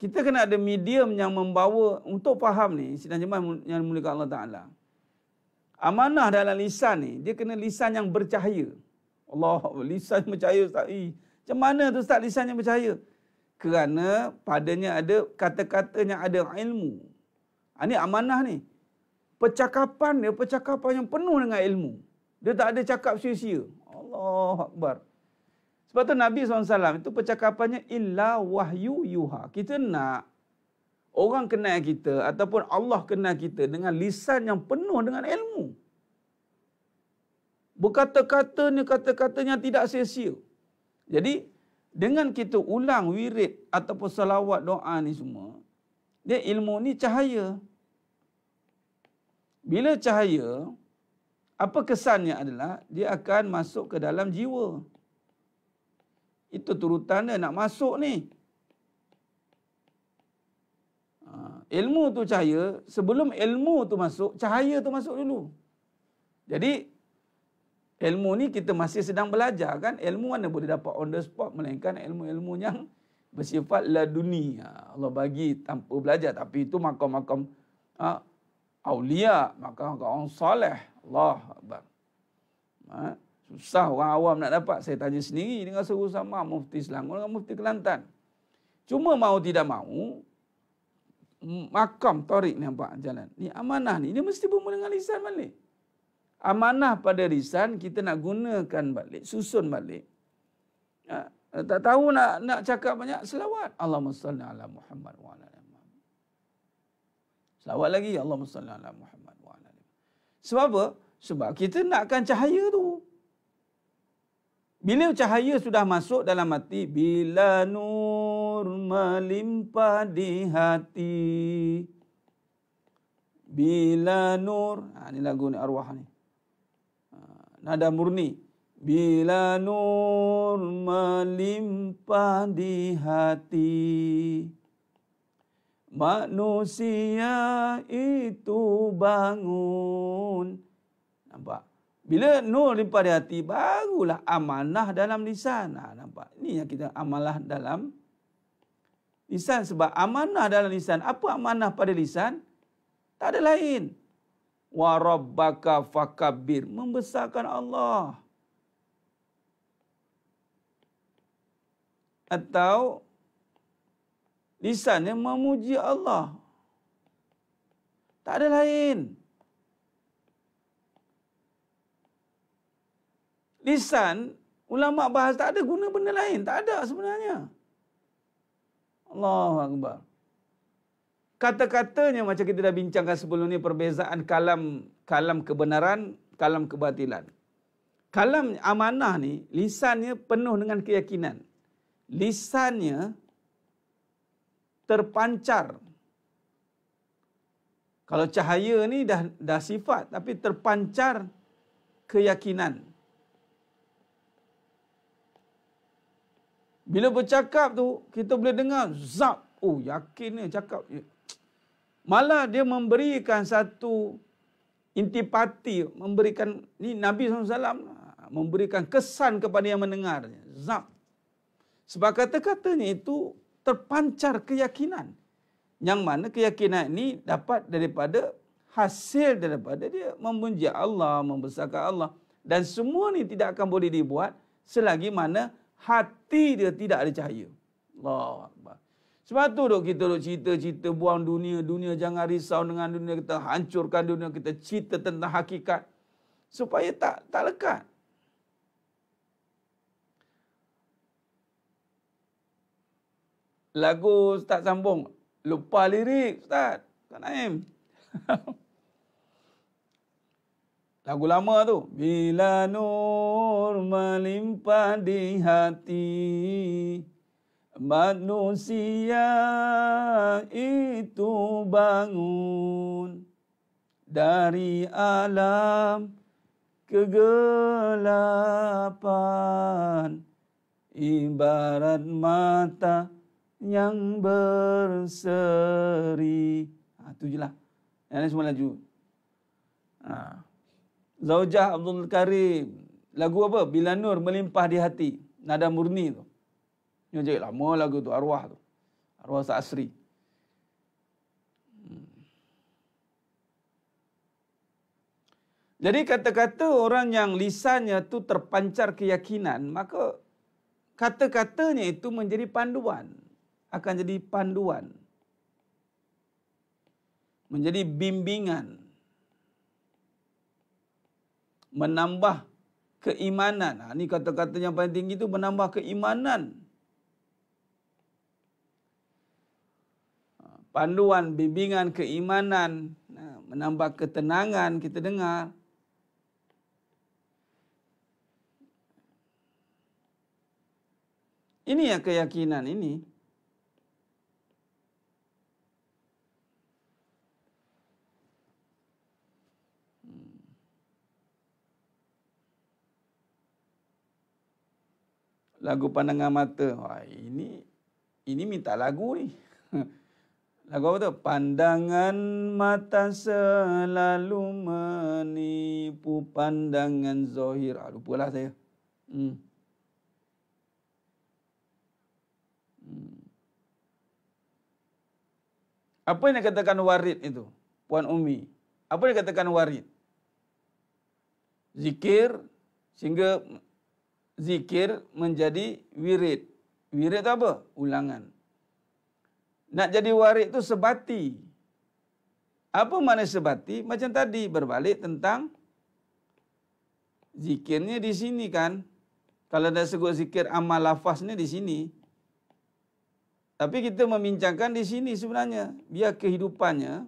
Kita kena ada medium yang membawa untuk faham ni, sidang jemaah yang mulia Allah Taala. Amanah dalam lisan ni, dia kena lisan yang bercahaya. Allah, lisan bercahaya Ustaz. Ih, macam mana tu Ustaz lisan yang percaya? Kerana padanya ada kata-kata yang ada ilmu. Ini ha, amanah ni. Percakapan dia, percakapan yang penuh dengan ilmu. Dia tak ada cakap sia-sia. Allah Akbar. Sebab tu Nabi SAW itu percakapannya illa wahyu yuha. Kita nak orang kenal kita ataupun Allah kenal kita dengan lisan yang penuh dengan ilmu. Berkata-kata ni kata-katanya tidak sia-sia. Jadi dengan kita ulang wirid ataupun salawat doa ni semua, dia ilmu ni cahaya. Bila cahaya, apa kesannya adalah dia akan masuk ke dalam jiwa. Itu turutannya nak masuk ni. Ha, ilmu tu cahaya, sebelum ilmu tu masuk, cahaya tu masuk dulu. Jadi Ilmu ni kita masih sedang belajar kan. Ilmu mana boleh dapat on the spot. Melainkan ilmu-ilmu yang bersifat laduni. Ha, Allah bagi tanpa belajar. Tapi itu makam-makam ha, awliya. Makam-makam orang salih. Allah Akbar. Ha, susah orang awam nak dapat. Saya tanya sendiri dengan seru sama mufti Selangor dengan mufti Kelantan. Cuma mau tidak mau makam tarik ni nampak jalan. Ni amanah ni. ini mesti bermula dengan lisan balik amanah pada risan kita nak gunakan balik susun balik ha? tak tahu nak nak cakap banyak selawat Allahumma salli ala Muhammad wa ala ali selawat lagi Allahumma salli ala Muhammad wa ala ali sebab apa sebab kita nakkan cahaya tu bila cahaya sudah masuk dalam hati bila nur melimpah di hati bila nur ha, ini lagu ni arwah ni nada murni bila nur melimpah di hati manusia itu bangun nampak bila nur limpah di hati barulah amanah dalam lisan ha, nampak ini yang kita amalah dalam lisan sebab amanah dalam lisan apa amanah pada lisan tak ada lain wa rabbaka fakabbir membesarkan Allah atau lisannya memuji Allah tak ada lain lisan ulama bahas tak ada guna benda lain tak ada sebenarnya Allahu akbar kata-katanya macam kita dah bincangkan sebelum ni perbezaan kalam kalam kebenaran, kalam kebatilan. Kalam amanah ni lisannya penuh dengan keyakinan. Lisannya terpancar. Kalau cahaya ni dah dah sifat tapi terpancar keyakinan. Bila bercakap tu kita boleh dengar zap. Oh yakinnya ni cakap. Malah dia memberikan satu intipati, memberikan ni Nabi SAW memberikan kesan kepada yang mendengarnya. Zab. Sebab kata-katanya itu terpancar keyakinan. Yang mana keyakinan ini dapat daripada hasil daripada dia memuji Allah, membesarkan Allah. Dan semua ini tidak akan boleh dibuat selagi mana hati dia tidak ada cahaya. Allah sebab tu dok kita dok cerita-cerita buang dunia, dunia jangan risau dengan dunia kita hancurkan dunia kita cerita tentang hakikat supaya tak tak lekat. Lagu tak sambung. Lupa lirik Ustaz. Kak Naim. Lagu lama tu. Bila nur melimpah di hati manusia itu bangun dari alam kegelapan ibarat mata yang berseri. Ha, itu je lah. Yang lain semua laju. Ha. Zawjah Abdul Karim. Lagu apa? Bila Nur melimpah di hati. Nada murni tu. Ni je lama lagu tu arwah tu. Arwah Ustaz Asri. Hmm. Jadi kata-kata orang yang lisannya tu terpancar keyakinan, maka kata-katanya itu menjadi panduan. Akan jadi panduan. Menjadi bimbingan. Menambah keimanan. Ini ha, kata-kata yang paling tinggi itu menambah keimanan. panduan bimbingan keimanan menambah ketenangan kita dengar ini ya keyakinan ini hmm. lagu pandangan mata wah ini ini minta lagu ni Lagu apa tu? Pandangan mata selalu menipu pandangan zahir. Ah, lupalah saya. Hmm. hmm. Apa yang dikatakan warid itu? Puan Umi. Apa yang dikatakan warid? Zikir sehingga zikir menjadi wirid. Wirid itu apa? Ulangan. Nak jadi warik tu sebati. Apa mana sebati? Macam tadi berbalik tentang zikirnya di sini kan. Kalau dah sebut zikir amal lafaznya di sini. Tapi kita membincangkan di sini sebenarnya. Biar kehidupannya.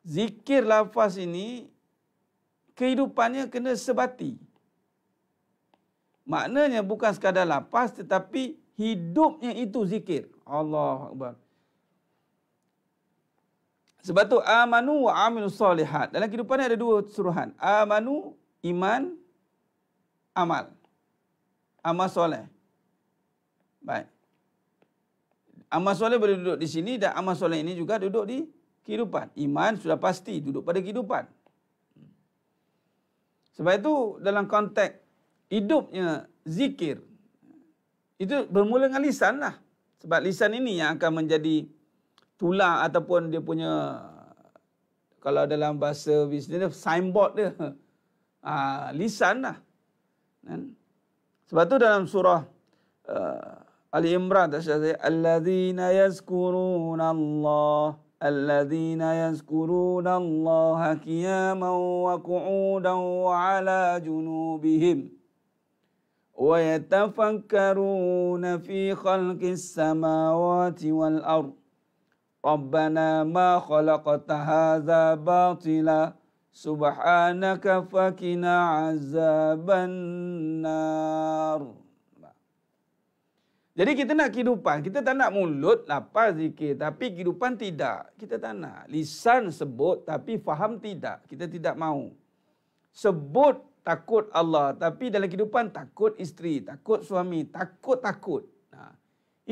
Zikir lafaz ini kehidupannya kena sebati. Maknanya bukan sekadar lafaz tetapi hidupnya itu zikir. Allah Akbar. Sebab tu amanu wa amil salihat. Dalam kehidupan ni ada dua suruhan. Amanu, iman, amal. Amal soleh. Baik. Amal soleh boleh duduk di sini dan amal soleh ini juga duduk di kehidupan. Iman sudah pasti duduk pada kehidupan. Sebab itu dalam konteks hidupnya zikir, itu bermula dengan lisan lah. Sebab lisan ini yang akan menjadi tulang ataupun dia punya kalau dalam bahasa bisnes dia signboard dia. Ha, lisan lah. Kan? Sebab tu dalam surah uh, Ali Imran tak saya al alladzina yazkuruna Allah al alladzina yazkuruna Allah qiyaman wa qu'udan wa ala junubihim ويتفكرون في خلق السماوات والأرض ربنا ما خلقت هذا باطلا سبحانك فكنا عذاب النار Jadi kita nak kehidupan, kita tak nak mulut lapar zikir tapi kehidupan tidak. Kita tak nak lisan sebut tapi faham tidak. Kita tidak mahu. Sebut takut Allah. Tapi dalam kehidupan takut isteri, takut suami, takut-takut. Ha.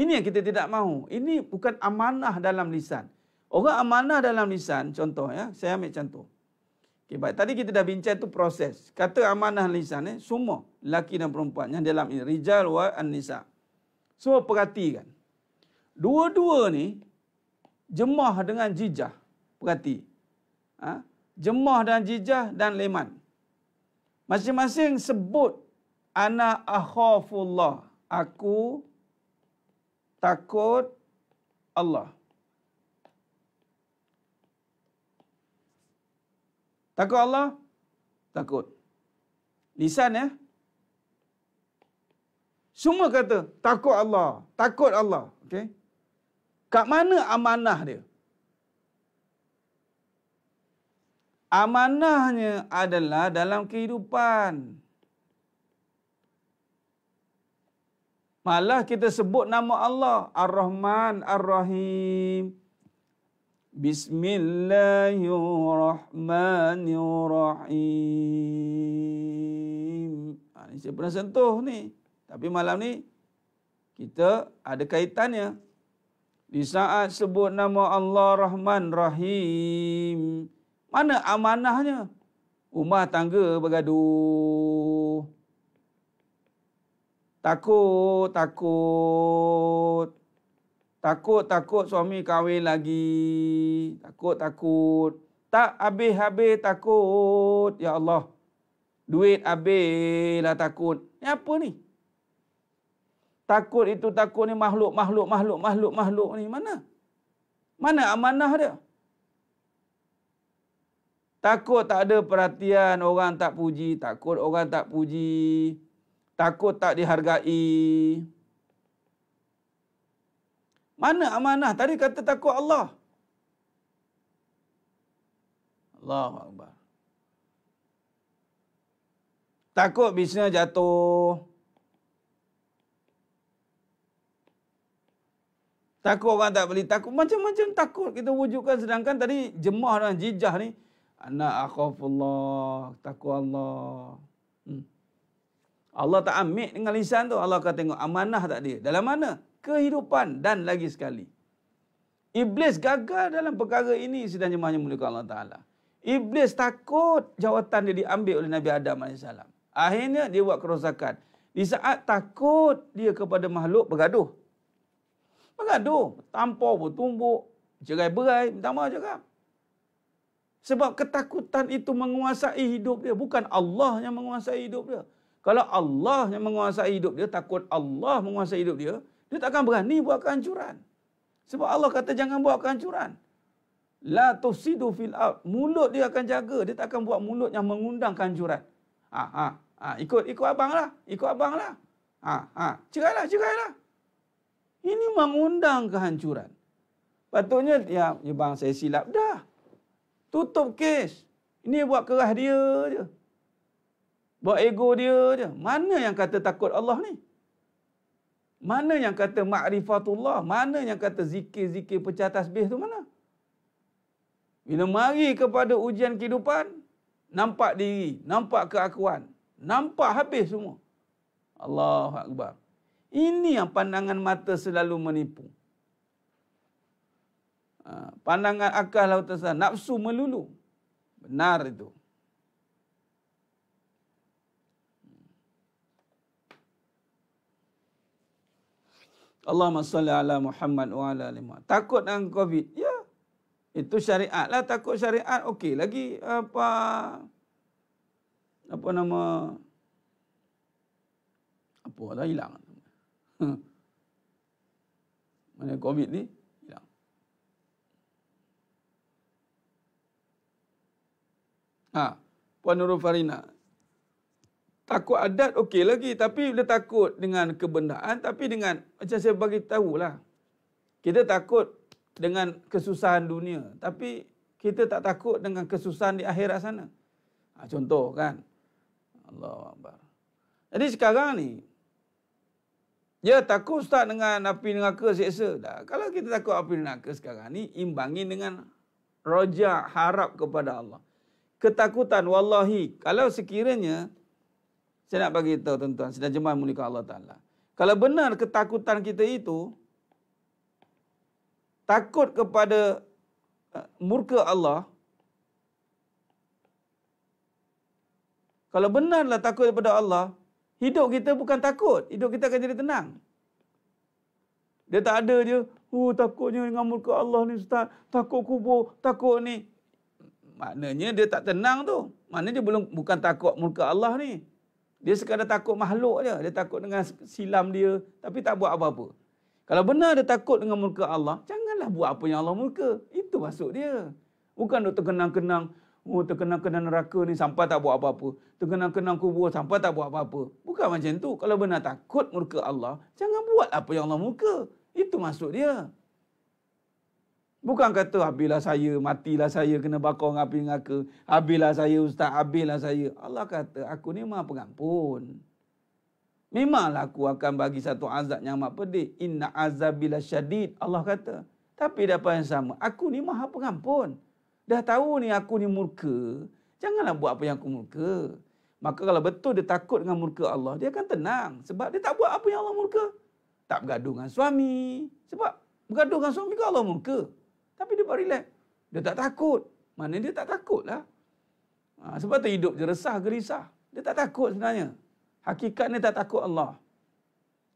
Ini yang kita tidak mahu. Ini bukan amanah dalam lisan. Orang amanah dalam lisan, contoh ya, saya ambil contoh. Okay, baik. Tadi kita dah bincang tu proses. Kata amanah lisan eh, semua lelaki dan perempuan yang dalam ini. Rijal wa an-nisa. Semua perhatikan. Dua-dua ni, jemah dengan jijah. Perhati. Ha? Jemah dan jijah dan leman. Masing-masing sebut ana akhafullah. Aku takut Allah. Takut Allah? Takut. Lisan ya. Semua kata takut Allah, takut Allah, Okay. Kat mana amanah dia? amanahnya adalah dalam kehidupan. Malah kita sebut nama Allah Ar-Rahman Ar-Rahim. Bismillahirrahmanirrahim. Ha, ini saya pernah sentuh ni. Tapi malam ni kita ada kaitannya. Di saat sebut nama Allah Rahman Rahim. Mana amanahnya? Rumah tangga bergaduh. Takut, takut. Takut, takut suami kahwin lagi. Takut, takut. Tak habis-habis takut. Ya Allah. Duit habis lah takut. Ini apa ni? Takut itu takut ni makhluk, makhluk, makhluk, makhluk, makhluk ni. Mana? Mana amanah dia? Takut tak ada perhatian orang tak puji, takut orang tak puji, takut tak dihargai. Mana amanah? Tadi kata takut Allah. Allah Akbar. Takut bisnes jatuh. Takut orang tak beli. Takut macam-macam takut kita wujudkan. Sedangkan tadi jemaah dan jijah ni Anak akhafullah takwa Allah hmm. Allah tak ambil dengan lisan tu Allah akan tengok amanah tak dia dalam mana kehidupan dan lagi sekali iblis gagal dalam perkara ini sedang jemaahnya mulia Allah taala iblis takut jawatan dia diambil oleh Nabi Adam as. akhirnya dia buat kerosakan di saat takut dia kepada makhluk bergaduh bergaduh tampar bertumbuk cerai berai minta maaf cakap sebab ketakutan itu menguasai hidup dia. Bukan Allah yang menguasai hidup dia. Kalau Allah yang menguasai hidup dia, takut Allah menguasai hidup dia, dia takkan berani buat kehancuran. Sebab Allah kata jangan buat kehancuran. La tufsidu fil ard. Mulut dia akan jaga. Dia takkan buat mulut yang mengundang kehancuran. Ha, ha, ha. Ikut, ikut abang lah. Ikut abang lah. Ha, ha. Cerai lah, cerai lah. Ini mengundang kehancuran. Patutnya, ya, ya bang saya silap dah. Tutup kes. Ini buat kerah dia je. Buat ego dia je. Mana yang kata takut Allah ni? Mana yang kata ma'rifatullah? Mana yang kata zikir-zikir pecah tasbih tu mana? Bila mari kepada ujian kehidupan, nampak diri, nampak keakuan, nampak habis semua. Allahu Akbar. Ini yang pandangan mata selalu menipu. Ha, pandangan akal lah utasan. Nafsu melulu. Benar itu. Allahumma salli ala Muhammad wa ala lima. Takut dengan COVID. Ya. Itu syariat lah. Takut syariat. Okey lagi. Apa. Apa nama. Apa dah hilang. Mana COVID ni. Ha, Puan Nurul Farina. Takut adat okey lagi tapi dia takut dengan kebendaan tapi dengan macam saya bagi tahulah. Kita takut dengan kesusahan dunia tapi kita tak takut dengan kesusahan di akhirat sana. Ha, contoh kan. Allahu Akbar. Jadi sekarang ni Ya takut ustaz dengan api neraka seksa. Dah. Kalau kita takut api neraka sekarang ni imbangin dengan roja harap kepada Allah ketakutan wallahi kalau sekiranya saya nak bagi tahu tuan-tuan sedang jemaah mulia Allah taala kalau benar ketakutan kita itu takut kepada eh, murka Allah kalau benarlah takut kepada Allah hidup kita bukan takut hidup kita akan jadi tenang dia tak ada je oh takutnya dengan murka Allah ni ustaz takut kubur takut ni maknanya dia tak tenang tu. Maknanya dia belum bukan takut muka Allah ni. Dia sekadar takut makhluk je. Dia takut dengan silam dia. Tapi tak buat apa-apa. Kalau benar dia takut dengan muka Allah, janganlah buat apa yang Allah muka. Itu maksud dia. Bukan duk terkenang-kenang. Oh, terkenang-kenang neraka ni sampai tak buat apa-apa. Terkenang-kenang kubur sampai tak buat apa-apa. Bukan macam tu. Kalau benar takut muka Allah, jangan buat apa yang Allah muka. Itu maksud dia. Bukan kata habillah saya, matilah saya kena bakar dengan api neraka. Habillah saya ustaz, habillah saya. Allah kata aku ni maha pengampun. Memanglah aku akan bagi satu azab yang amat pedih. Inna azabila syadid. Allah kata. Tapi dapat yang sama. Aku ni maha pengampun. Dah tahu ni aku ni murka. Janganlah buat apa yang aku murka. Maka kalau betul dia takut dengan murka Allah, dia akan tenang. Sebab dia tak buat apa yang Allah murka. Tak bergaduh dengan suami. Sebab bergaduh dengan suami ke Allah murka. Tapi dia buat relax. Dia tak takut. Mana dia tak takut lah. Ha, sebab tu hidup je resah ke risah. Dia tak takut sebenarnya. Hakikat Hakikatnya tak takut Allah.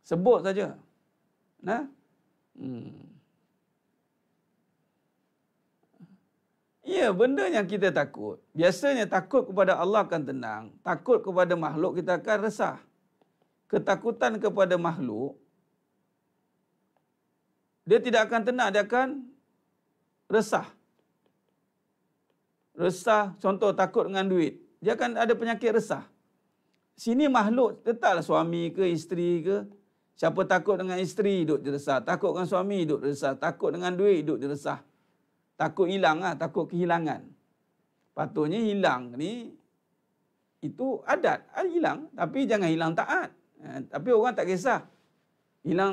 Sebut saja. Nah. Hmm. Ya, benda yang kita takut. Biasanya takut kepada Allah akan tenang. Takut kepada makhluk kita akan resah. Ketakutan kepada makhluk. Dia tidak akan tenang. Dia akan resah. Resah, contoh takut dengan duit. Dia akan ada penyakit resah. Sini makhluk, tetaplah suami ke isteri ke. Siapa takut dengan isteri, duduk dia resah. Takut dengan suami, duduk dia resah. Takut dengan duit, duduk dia resah. Takut hilang lah, takut kehilangan. Patutnya hilang ni, itu adat. Ah, hilang, tapi jangan hilang taat. Ha, tapi orang tak kisah. Hilang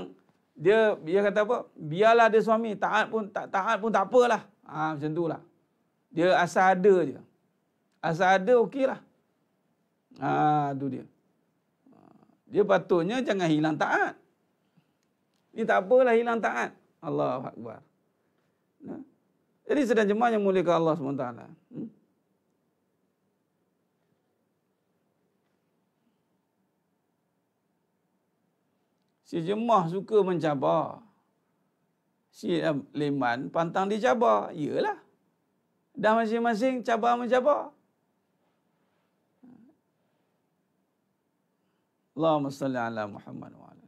dia dia kata apa? Biarlah dia suami taat pun tak taat pun tak apalah. Ah ha, macam itulah. Dia asal ada je. Asal ada okeylah. ha, tu dia. Dia patutnya jangan hilang taat. Ini tak apalah hilang taat. Allahu akbar. Ha? Jadi sedang jemaah yang mulia Allah Subhanahu hmm? Si Jemah suka mencabar. Si Leman pantang dicabar. Yalah. Dah masing-masing cabar mencabar. Allahumma salli ala Muhammad wa ala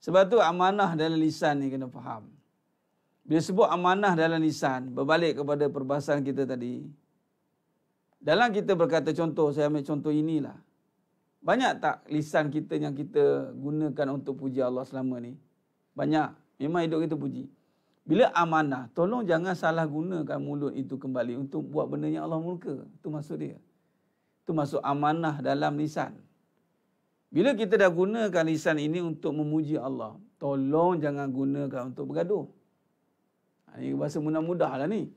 Sebab tu amanah dalam lisan ni kena faham. Bila sebut amanah dalam lisan, berbalik kepada perbahasan kita tadi. Dalam kita berkata contoh, saya ambil contoh inilah. Banyak tak lisan kita yang kita gunakan untuk puji Allah selama ni? Banyak. Memang hidup kita puji. Bila amanah, tolong jangan salah gunakan mulut itu kembali untuk buat benda yang Allah murka. Itu maksud dia. Itu maksud amanah dalam lisan. Bila kita dah gunakan lisan ini untuk memuji Allah, tolong jangan gunakan untuk bergaduh. Ha, ini bahasa mudah-mudah lah ni.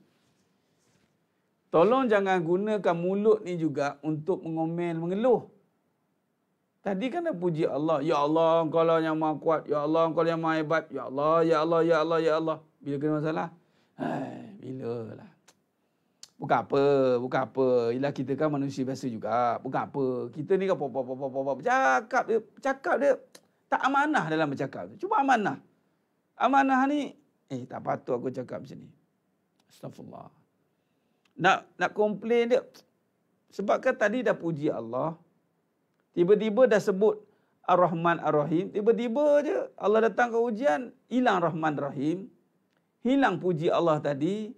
Tolong jangan gunakan mulut ni juga untuk mengomel, mengeluh. Tadi kan dah puji Allah. Ya Allah, engkau lah yang maha kuat. Ya Allah, engkau lah yang maha hebat. Ya Allah, ya Allah, ya Allah, ya Allah. Bila kena masalah? Hai, bila lah. Bukan apa, bukan apa. Ialah kita kan manusia biasa juga. Bukan apa. Kita ni kan pop pop pop pop Cakap dia, cakap dia tak amanah dalam bercakap. Cuba amanah. Amanah ni, eh tak patut aku cakap macam ni. Astagfirullah. Nak nak komplain dia. Sebab kan tadi dah puji Allah. Tiba-tiba dah sebut Ar-Rahman Ar-Rahim, tiba-tiba je Allah datang ke ujian, hilang Rahman Rahim, hilang puji Allah tadi,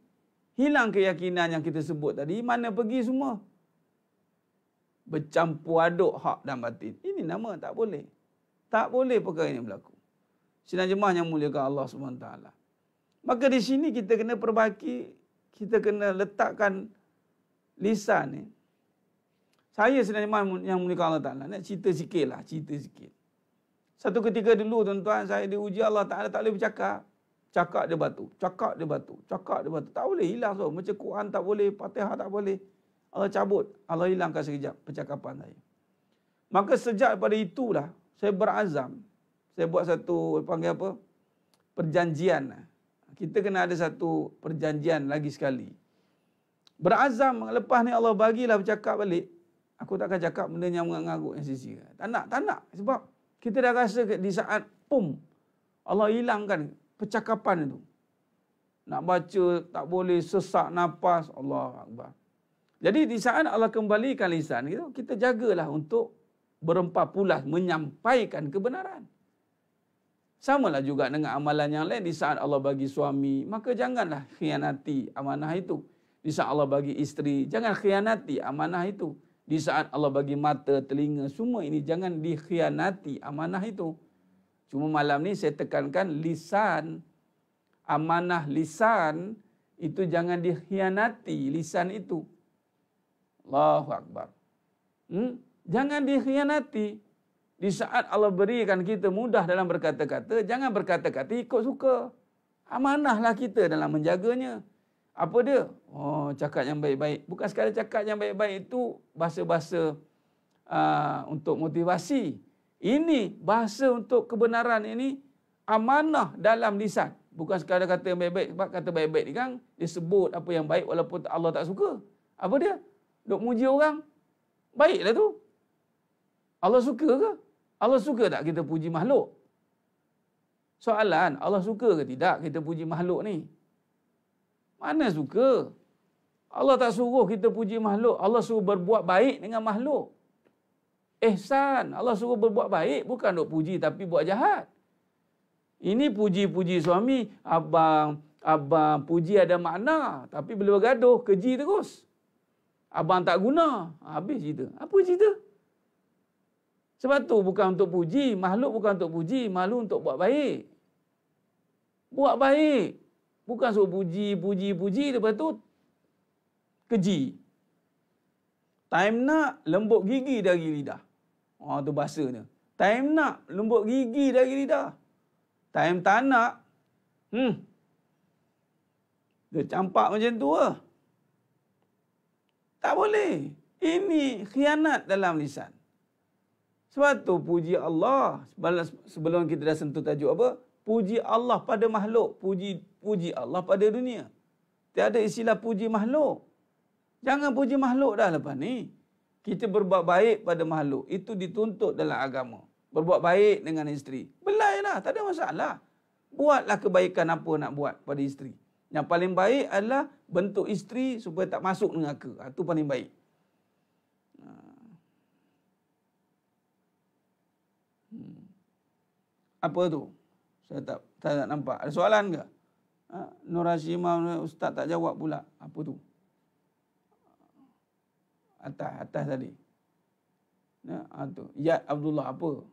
hilang keyakinan yang kita sebut tadi, mana pergi semua? Bercampur aduk hak dan batin. Ini nama tak boleh. Tak boleh perkara ini berlaku. Sinan jemaah yang mulia muliakan Allah SWT. Maka di sini kita kena perbaiki, kita kena letakkan lisan ni. Saya sebenarnya yang menikah Allah Ta'ala. Nak cerita sikit lah. Cerita sikit. Satu ketika dulu tuan-tuan saya diuji Allah Ta'ala tak boleh bercakap. Cakap dia batu. Cakap dia batu. Cakap dia batu. Tak boleh hilang so. Macam Quran tak boleh. Fatihah tak boleh. Allah cabut. Allah hilangkan sekejap percakapan saya. Maka sejak pada itulah saya berazam. Saya buat satu panggil apa? Perjanjian. Lah. Kita kena ada satu perjanjian lagi sekali. Berazam lepas ni Allah bagilah bercakap balik aku tak akan cakap benda yang mengangguk yang sisi. Tak nak, tak nak. Sebab kita dah rasa di saat pum, Allah hilangkan percakapan itu. Nak baca tak boleh sesak nafas Allah Akbar. Jadi di saat Allah kembalikan lisan itu, kita jagalah untuk berempat pulas menyampaikan kebenaran. Sama lah juga dengan amalan yang lain di saat Allah bagi suami. Maka janganlah khianati amanah itu. Di saat Allah bagi isteri, jangan khianati amanah itu di saat Allah bagi mata, telinga, semua ini jangan dikhianati amanah itu. Cuma malam ni saya tekankan lisan amanah lisan itu jangan dikhianati lisan itu. Allahu akbar. Hmm? Jangan dikhianati. Di saat Allah berikan kita mudah dalam berkata-kata, jangan berkata-kata ikut suka. Amanahlah kita dalam menjaganya. Apa dia? Oh, cakap yang baik-baik. Bukan sekadar cakap yang baik-baik itu bahasa-bahasa uh, untuk motivasi. Ini bahasa untuk kebenaran ini amanah dalam lisan. Bukan sekadar kata yang baik-baik. Sebab kata baik-baik ni kan disebut apa yang baik walaupun Allah tak suka. Apa dia? Duk muji orang. Baiklah tu. Allah suka ke? Allah suka tak kita puji makhluk? Soalan Allah suka ke tidak kita puji makhluk ni? Mana suka? Allah tak suruh kita puji makhluk. Allah suruh berbuat baik dengan makhluk. Ihsan. Allah suruh berbuat baik. Bukan duk puji tapi buat jahat. Ini puji-puji suami. Abang, abang puji ada makna. Tapi bila bergaduh, keji terus. Abang tak guna. Habis cerita. Apa cerita? Sebab tu bukan untuk puji. Makhluk bukan untuk puji. Makhluk untuk buat baik. Buat baik. Bukan suruh puji, puji, puji. Lepas tu, keji. Time nak, lembut gigi dari lidah. Oh, tu bahasanya. Time nak, lembut gigi dari lidah. Time tak nak, hmm. Dia campak macam tu lah. Tak boleh. Ini khianat dalam lisan. Sebab tu puji Allah. Sebelum kita dah sentuh tajuk apa? puji Allah pada makhluk, puji puji Allah pada dunia. Tiada istilah puji makhluk. Jangan puji makhluk dah lepas ni. Kita berbuat baik pada makhluk. Itu dituntut dalam agama. Berbuat baik dengan isteri. Belailah, tak ada masalah. Buatlah kebaikan apa nak buat pada isteri. Yang paling baik adalah bentuk isteri supaya tak masuk dengan aku. Itu ha, paling baik. Ha. Hmm. Apa tu? Saya tak, saya tak nampak. Ada soalan ke? Ha? Nur Hashimah, Ustaz tak jawab pula. Apa tu? Atas, atas tadi. Ya, ha, tu. Yad Abdullah apa?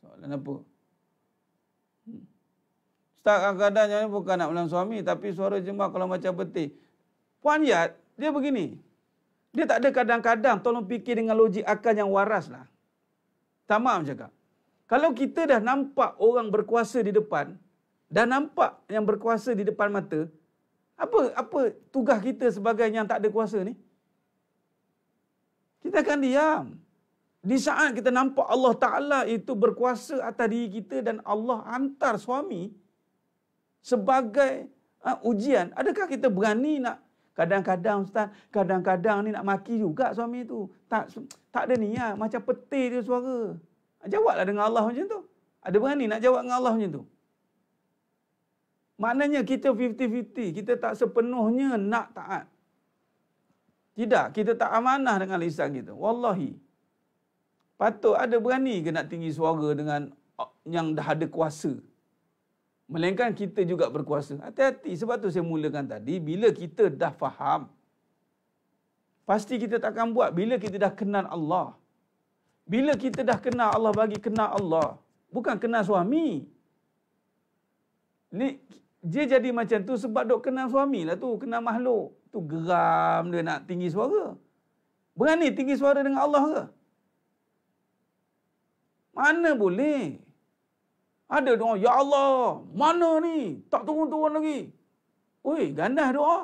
Soalan apa? Hmm. Ustaz kadang-kadang ni bukan nak bilang suami, tapi suara jemaah kalau macam betih. Puan Yad, dia begini. Dia tak ada kadang-kadang tolong fikir dengan logik akal yang waras lah. Tamam cakap. Kalau kita dah nampak orang berkuasa di depan, dah nampak yang berkuasa di depan mata, apa apa tugas kita sebagai yang tak ada kuasa ni? Kita akan diam. Di saat kita nampak Allah Ta'ala itu berkuasa atas diri kita dan Allah antar suami sebagai uh, ujian, adakah kita berani nak kadang-kadang ustaz, kadang-kadang ni nak maki juga suami itu. Tak tak ada niat, macam petir dia suara. Jawablah dengan Allah macam tu. Ada berani nak jawab dengan Allah macam tu? Maknanya kita 50-50. Kita tak sepenuhnya nak taat. Tidak, kita tak amanah dengan lisan kita. Wallahi. Patut ada berani ke nak tinggi suara dengan uh, yang dah ada kuasa. Melainkan kita juga berkuasa. Hati-hati. Sebab tu saya mulakan tadi. Bila kita dah faham. Pasti kita takkan buat. Bila kita dah kenal Allah. Bila kita dah kenal Allah bagi kenal Allah. Bukan kenal suami. Ni, dia jadi macam tu sebab dok kenal suami lah tu. Kenal makhluk. Tu geram dia nak tinggi suara. Berani tinggi suara dengan Allah ke? Mana boleh? Ada doa, Ya Allah, mana ni? Tak turun-turun lagi. Weh, ganas doa.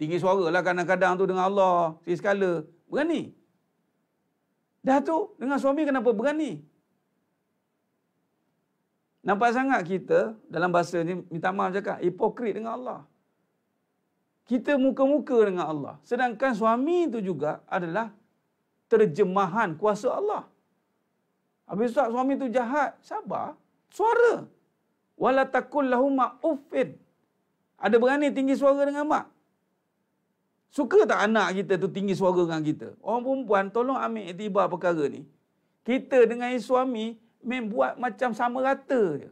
Tinggi suara lah kadang-kadang tu dengan Allah. Sekali-sekala. Berani? Dah tu dengan suami kenapa berani? Nampak sangat kita dalam bahasa ni minta maaf cakap hipokrit dengan Allah. Kita muka-muka dengan Allah. Sedangkan suami itu juga adalah terjemahan kuasa Allah. Habis tak suami itu jahat, sabar, suara. Wala takul lahumma uffin. Ada berani tinggi suara dengan mak. Suka tak anak kita tu tinggi suara dengan kita? Orang perempuan tolong ambil tiba perkara ni. Kita dengan suami main buat macam sama rata je.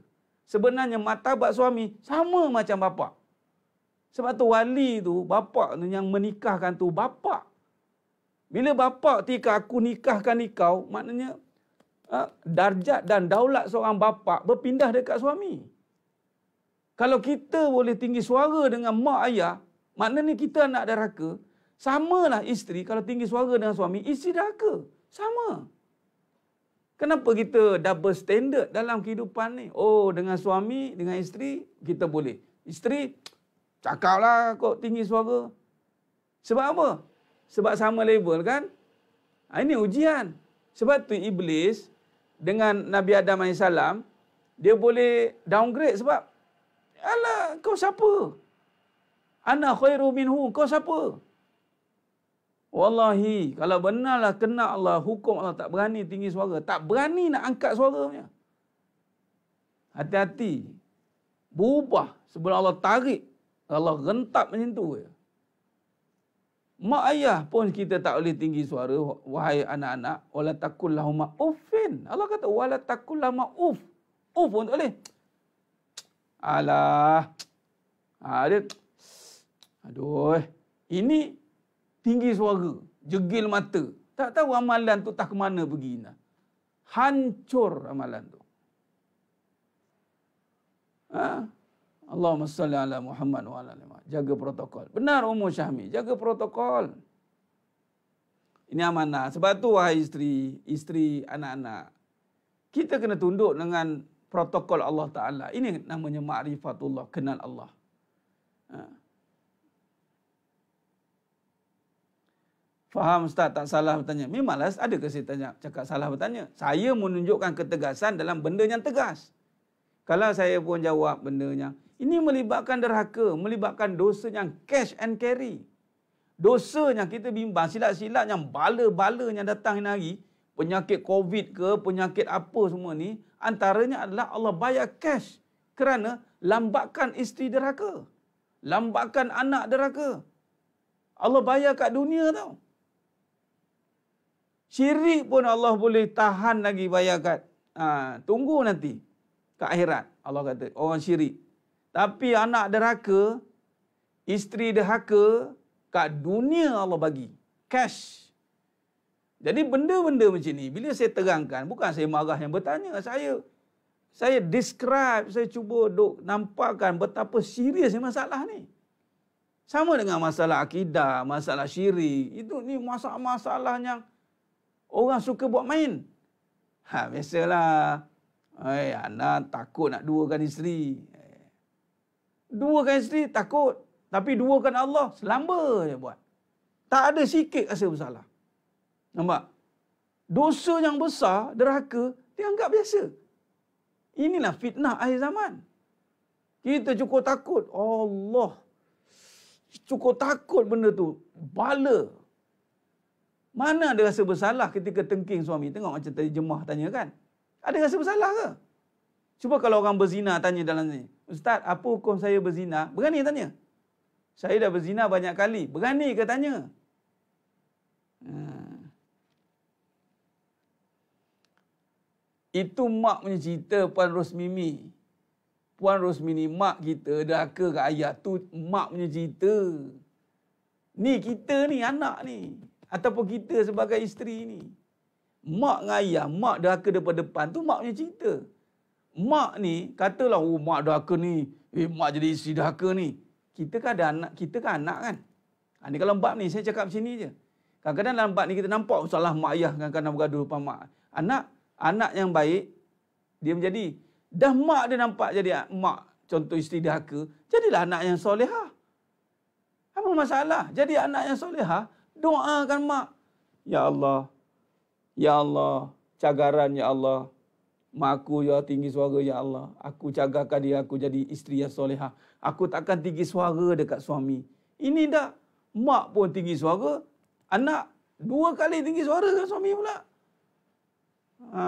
Sebenarnya bapak suami sama macam bapak. Sebab tu wali tu, bapak tu yang menikahkan tu bapak. Bila bapak tika aku nikahkan kau, maknanya uh, darjat dan daulat seorang bapak berpindah dekat suami. Kalau kita boleh tinggi suara dengan mak ayah, Maknanya kita nak anak deraka, samalah isteri kalau tinggi suara dengan suami, isteri deraka. Sama. Kenapa kita double standard dalam kehidupan ni? Oh, dengan suami, dengan isteri, kita boleh. Isteri, cakaplah kok tinggi suara. Sebab apa? Sebab sama level kan? Ha, ini ujian. Sebab tu Iblis dengan Nabi Adam AS, dia boleh downgrade sebab, Alah, kau siapa? Ana khairu minhu. Kau siapa? Wallahi, kalau benarlah kena Allah hukum Allah tak berani tinggi suara. Tak berani nak angkat suaranya. Hati-hati. Berubah sebelum Allah tarik. Allah rentap macam tu. Mak ayah pun kita tak boleh tinggi suara. Wahai anak-anak. Wala takul ma ufin. Allah kata, wala takul ma uf. Uf pun tak boleh. Alah. Ha, dia, Aduh, ini tinggi suara, jegil mata. Tak tahu amalan tu tak ke mana pergi. Nah. Hancur amalan tu. Ha? Allahumma salli ala Muhammad wa ala Muhammad. Jaga protokol. Benar umur Syahmi, jaga protokol. Ini amanah. Sebab tu wahai isteri, isteri anak-anak. Kita kena tunduk dengan protokol Allah Ta'ala. Ini namanya ma'rifatullah, kenal Allah. Ha? Faham Ustaz tak salah bertanya. Memanglah ada ke saya tanya cakap salah bertanya. Saya menunjukkan ketegasan dalam benda yang tegas. Kalau saya pun jawab benda yang ini melibatkan derhaka, melibatkan dosa yang cash and carry. dosa yang kita bimbang silap-silap yang bala-bala yang datang hari, hari penyakit covid ke penyakit apa semua ni antaranya adalah Allah bayar cash kerana lambakan isteri deraka lambakan anak deraka Allah bayar kat dunia tau Syirik pun Allah boleh tahan lagi bayangkan. Ha, tunggu nanti. Ke akhirat. Allah kata. Orang syirik. Tapi anak deraka. Isteri deraka. Kat dunia Allah bagi. Cash. Jadi benda-benda macam ni. Bila saya terangkan. Bukan saya marah yang bertanya. Saya. Saya describe. Saya cuba duk nampakkan. Betapa serius masalah ni. Sama dengan masalah akidah. Masalah syirik. Itu ni masalah-masalah yang Orang suka buat main. Ha, biasalah. Hai, eh, anda takut nak duakan isteri. Eh, duakan isteri takut. Tapi duakan Allah selamba dia buat. Tak ada sikit rasa bersalah. Nampak? Dosa yang besar, deraka, dia anggap biasa. Inilah fitnah akhir zaman. Kita cukup takut. Allah. Cukup takut benda tu. Bala. Mana ada rasa bersalah ketika tengking suami? Tengok macam tadi jemaah tanya kan. Ada rasa bersalah ke? Cuba kalau orang berzina tanya dalam ni. Ustaz, apa hukum saya berzina? Berani tanya. Saya dah berzina banyak kali. Berani ke tanya? Hmm. Itu mak punya cerita Puan Rosmimi. Puan Rosmini, mak kita, dah ke ayah tu, mak punya cerita. Ni kita ni, anak ni ataupun kita sebagai isteri ni. Mak dengan ayah, mak dah ke depan-depan tu mak punya cerita. Mak ni katalah oh mak ke ni, eh mak jadi isteri ke ni. Kita kan ada anak, kita kan anak kan. Ha, ni kalau bab ni saya cakap macam ni je. Kadang-kadang dalam bab ni kita nampak oh, salah mak ayah dengan kadang bergaduh depan mak. Anak, anak yang baik, dia menjadi. Dah mak dia nampak jadi mak, contoh isteri ke, jadilah anak yang solehah. Apa masalah? Jadi anak yang solehah, Doakan mak. Ya Allah. Ya Allah. Cagaran ya Allah. Mak aku ya tinggi suara ya Allah. Aku cagarkan dia aku jadi isteri yang soleha. Aku takkan tinggi suara dekat suami. Ini dah. Mak pun tinggi suara. Anak dua kali tinggi suara dengan suami pula. Ha,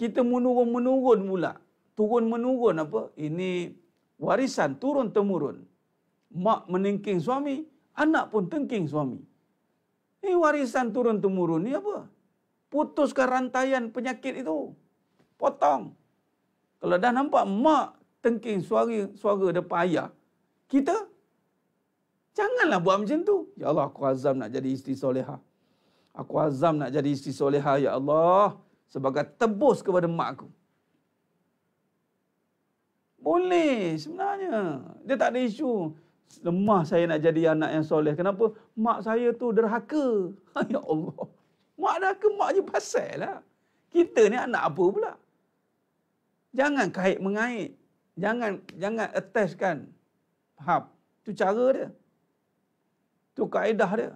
kita menurun-menurun pula. Turun-menurun apa? Ini warisan turun-temurun. Mak meningking suami, anak pun tengking suami. Ini warisan turun-temurun ni apa? Putus rantaian penyakit itu. Potong. Kalau dah nampak mak tengking suara, suara depan ayah. Kita? Janganlah buat macam tu. Ya Allah aku azam nak jadi isteri soleha. Aku azam nak jadi isteri soleha ya Allah. Sebagai tebus kepada mak aku. Boleh sebenarnya. Dia tak ada isu lemah saya nak jadi anak yang soleh. Kenapa? Mak saya tu derhaka. Ya Allah. Mak derhaka, mak je pasal lah. Kita ni anak apa pula? Jangan kait mengait. Jangan jangan attachkan. Faham? Tu cara dia. Tu kaedah dia.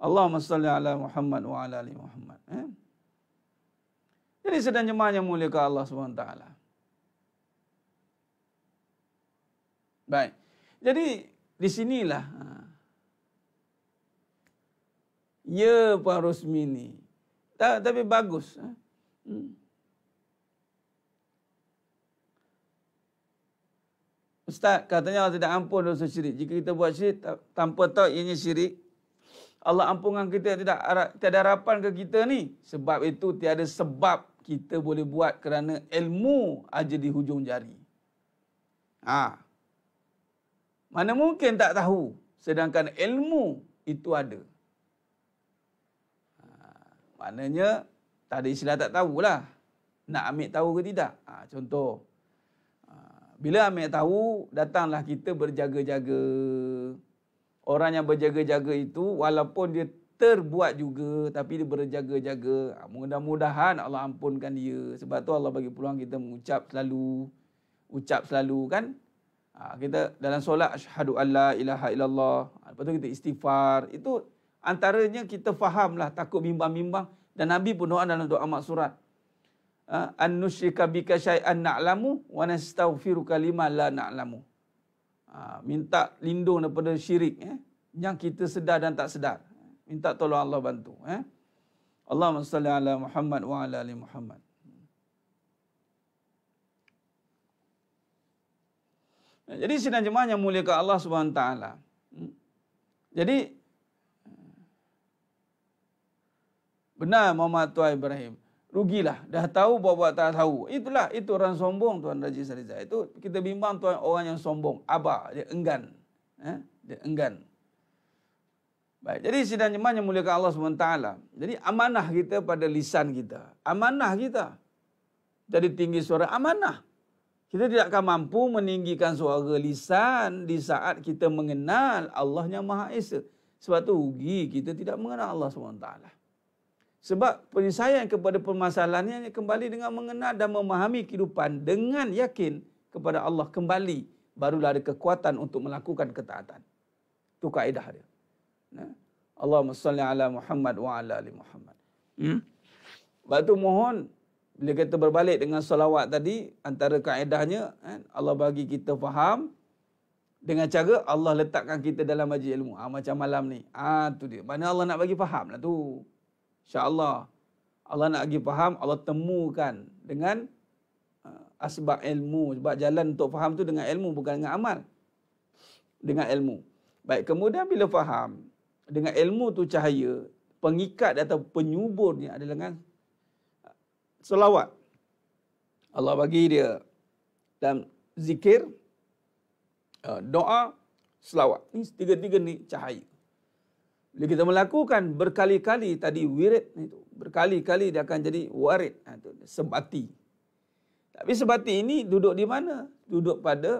Allahumma salli ala Muhammad wa ala ali Muhammad. Eh? Jadi sedang jemaah yang mulia ke Allah SWT. Baik. Jadi di sinilah ha. Ya Pak Rosmini. Tak, tapi bagus. Ha. Hmm. Ustaz katanya Allah tidak ampun dosa syirik. Jika kita buat syirik tanpa tahu ianya syirik. Allah ampunkan kita tidak tiada harapan ke kita ni. Sebab itu tiada sebab kita boleh buat kerana ilmu aja di hujung jari. Ah. Ha. Mana mungkin tak tahu sedangkan ilmu itu ada. Ha, maknanya tak ada istilah tak tahulah. Nak ambil tahu ke tidak. Ha, contoh. Ha, bila ambil tahu, datanglah kita berjaga-jaga. Orang yang berjaga-jaga itu walaupun dia terbuat juga tapi dia berjaga-jaga. Ha, mudah-mudahan Allah ampunkan dia. Sebab tu Allah bagi peluang kita mengucap selalu. Ucap selalu kan. Kan. Ha, kita dalam solat asyhadu alla ilaha illallah. Ha, lepas tu kita istighfar. Itu antaranya kita fahamlah takut bimbang-bimbang dan Nabi pun doa dalam doa maksurat. Ha, an nusyrika bika syai'an na'lamu wa nastaghfiruka lima la na'lamu. Ha, minta lindung daripada syirik eh, yang kita sedar dan tak sedar. Minta tolong Allah bantu eh. Allahumma salli ala Muhammad wa ala ali Muhammad. Jadi sidang jemaah yang mulia ke Allah Subhanahu Wa Taala. Hmm. Jadi benar Muhammad Tua Ibrahim. Rugilah. Dah tahu buat-buat tak tahu. Itulah. Itu orang sombong Tuan Raja Sariza. Itu kita bimbang Tuan orang yang sombong. aba Dia enggan. Eh? Dia enggan. Baik. Jadi sidang jemaah yang mulia Allah SWT. Jadi amanah kita pada lisan kita. Amanah kita. Jadi tinggi suara amanah. Kita tidak akan mampu meninggikan suara lisan di saat kita mengenal Allah yang Maha Esa. Sebab tu rugi kita tidak mengenal Allah SWT. Sebab penyesaian kepada permasalahan ini kembali dengan mengenal dan memahami kehidupan dengan yakin kepada Allah kembali. Barulah ada kekuatan untuk melakukan ketaatan. Itu kaedah dia. Ya? Allahumma salli ala Muhammad wa ala ali Muhammad. Hmm? Sebab tu mohon bila kita berbalik dengan solawat tadi, antara kaedahnya, eh, Allah bagi kita faham dengan cara Allah letakkan kita dalam majlis ilmu. Ha, macam malam ni. Ha, tu dia. Mana Allah nak bagi faham lah tu. InsyaAllah. Allah nak bagi faham, Allah temukan dengan uh, asbab ilmu. Sebab jalan untuk faham tu dengan ilmu, bukan dengan amal. Dengan ilmu. Baik, kemudian bila faham, dengan ilmu tu cahaya, pengikat atau penyubur ni adalah dengan selawat. Allah bagi dia dan zikir, uh, doa, selawat. Ini tiga-tiga ni cahaya. Bila kita melakukan berkali-kali tadi wirid itu, berkali-kali dia akan jadi warid atau ha, sebati. Tapi sebati ini duduk di mana? Duduk pada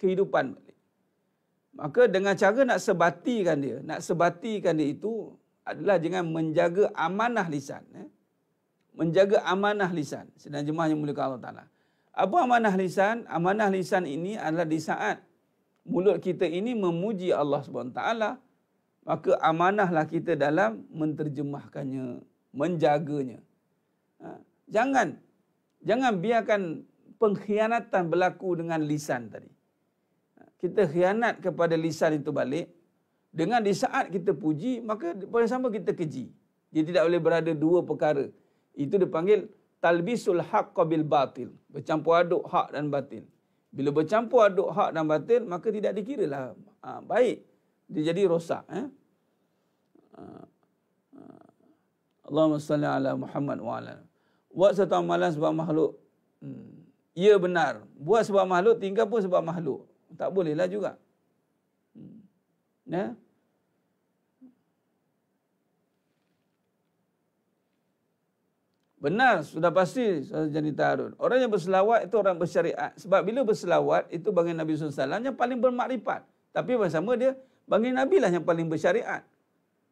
kehidupan. Maka dengan cara nak sebatikan dia, nak sebatikan dia itu adalah dengan menjaga amanah lisan. Eh? menjaga amanah lisan. Sedang jemaah yang mulia Allah Ta'ala. Apa amanah lisan? Amanah lisan ini adalah di saat mulut kita ini memuji Allah Subhanahu Taala Maka amanahlah kita dalam menterjemahkannya, menjaganya. Ha? Jangan, jangan biarkan pengkhianatan berlaku dengan lisan tadi. Ha? Kita khianat kepada lisan itu balik. Dengan di saat kita puji, maka pada sama kita keji. Dia tidak boleh berada dua perkara. Itu dipanggil talbisul haqqa bil batil. Bercampur aduk hak dan batil. Bila bercampur aduk hak dan batil, maka tidak dikira lah ha, baik. Dia jadi rosak. Eh? Allahumma salli ala Muhammad wa ala. Buat satu amalan sebab makhluk. Hmm. Ya benar. Buat sebab makhluk, tinggal pun sebab makhluk. Tak bolehlah juga. Hmm. Ya? Yeah? Benar, sudah pasti Ustaz jadi Tarun. Orang yang berselawat itu orang bersyariat. Sebab bila berselawat itu bagi Nabi SAW yang paling bermakrifat. Tapi bersama dia, bagi Nabi lah yang paling bersyariat.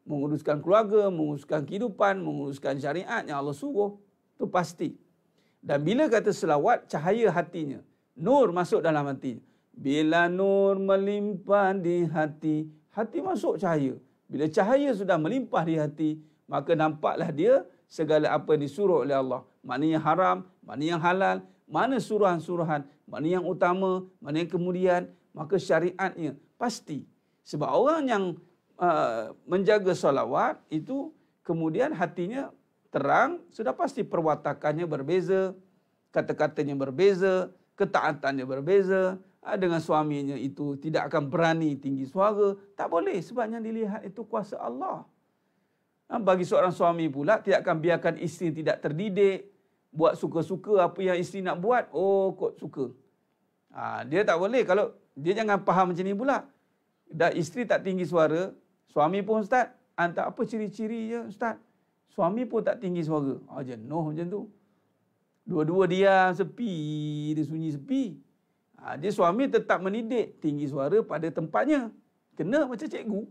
Menguruskan keluarga, menguruskan kehidupan, menguruskan syariat yang Allah suruh. Itu pasti. Dan bila kata selawat, cahaya hatinya. Nur masuk dalam hati. Bila nur melimpah di hati, hati masuk cahaya. Bila cahaya sudah melimpah di hati, maka nampaklah dia segala apa yang disuruh oleh Allah. Mana yang haram, mana yang halal, mana suruhan-suruhan, mana yang utama, mana yang kemudian. Maka syariatnya pasti. Sebab orang yang uh, menjaga solawat itu kemudian hatinya terang, sudah pasti perwatakannya berbeza, kata-katanya berbeza, ketaatannya berbeza. Ah, dengan suaminya itu tidak akan berani tinggi suara. Tak boleh sebabnya dilihat itu kuasa Allah. Ha, bagi seorang suami pula, tidak akan biarkan isteri tidak terdidik. Buat suka-suka apa yang isteri nak buat, oh kot suka. Ha, dia tak boleh kalau dia jangan faham macam ni pula. Dah isteri tak tinggi suara, suami pun ustaz, hantar apa ciri-ciri je ustaz. Suami pun tak tinggi suara. Ha, oh, jenuh macam tu. Dua-dua dia sepi, dia sunyi sepi. Ha, dia suami tetap menidik tinggi suara pada tempatnya. Kena macam cikgu.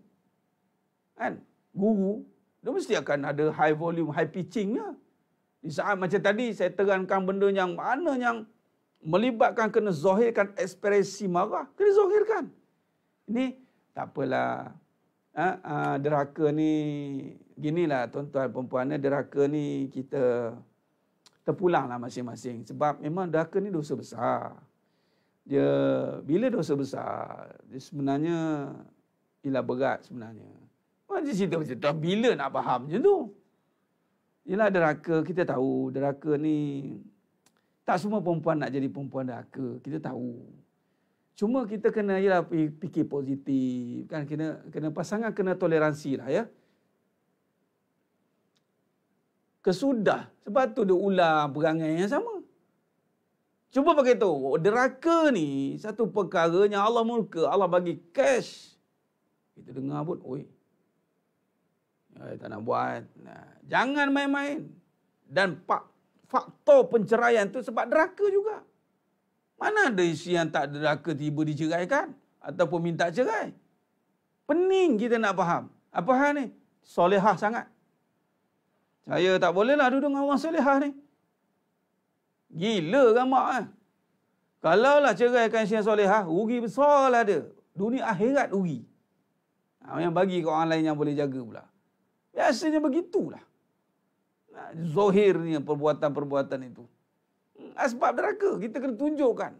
Kan? Guru dia mesti akan ada high volume, high pitching lah. Di saat macam tadi, saya terangkan benda yang mana yang melibatkan kena zahirkan ekspresi marah. Kena zahirkan. Ini tak apalah. Ha, ha, deraka ni, ginilah tuan-tuan perempuan, eh, deraka ni kita terpulang lah masing-masing. Sebab memang deraka ni dosa besar. Dia bila dosa besar, dia sebenarnya ialah berat sebenarnya. Macam cerita macam tu. Bila nak faham macam tu? Yelah deraka, kita tahu deraka ni tak semua perempuan nak jadi perempuan deraka. Kita tahu. Cuma kita kena yelah fikir positif. Kan kena, kena pasangan kena toleransi lah ya. Kesudah. Sebab tu dia ulang perangai yang sama. Cuba pakai tu. Oh, deraka ni satu perkara yang Allah murka. Allah bagi cash. Kita dengar pun, oi, Ay, eh, tak nak buat. Nah, jangan main-main. Dan faktor penceraian tu sebab deraka juga. Mana ada isteri yang tak deraka tiba diceraikan? Ataupun minta cerai? Pening kita nak faham. Apa hal ni? Solehah sangat. Saya tak bolehlah duduk dengan orang solehah ni. Gila kan mak eh? Kalau lah ceraikan isteri yang solehah, rugi besar lah dia. Dunia akhirat rugi. Ha, yang bagi ke orang lain yang boleh jaga pula. Biasanya begitulah. Zohirnya perbuatan-perbuatan itu. Hmm, Asbab ah, neraka. Kita kena tunjukkan.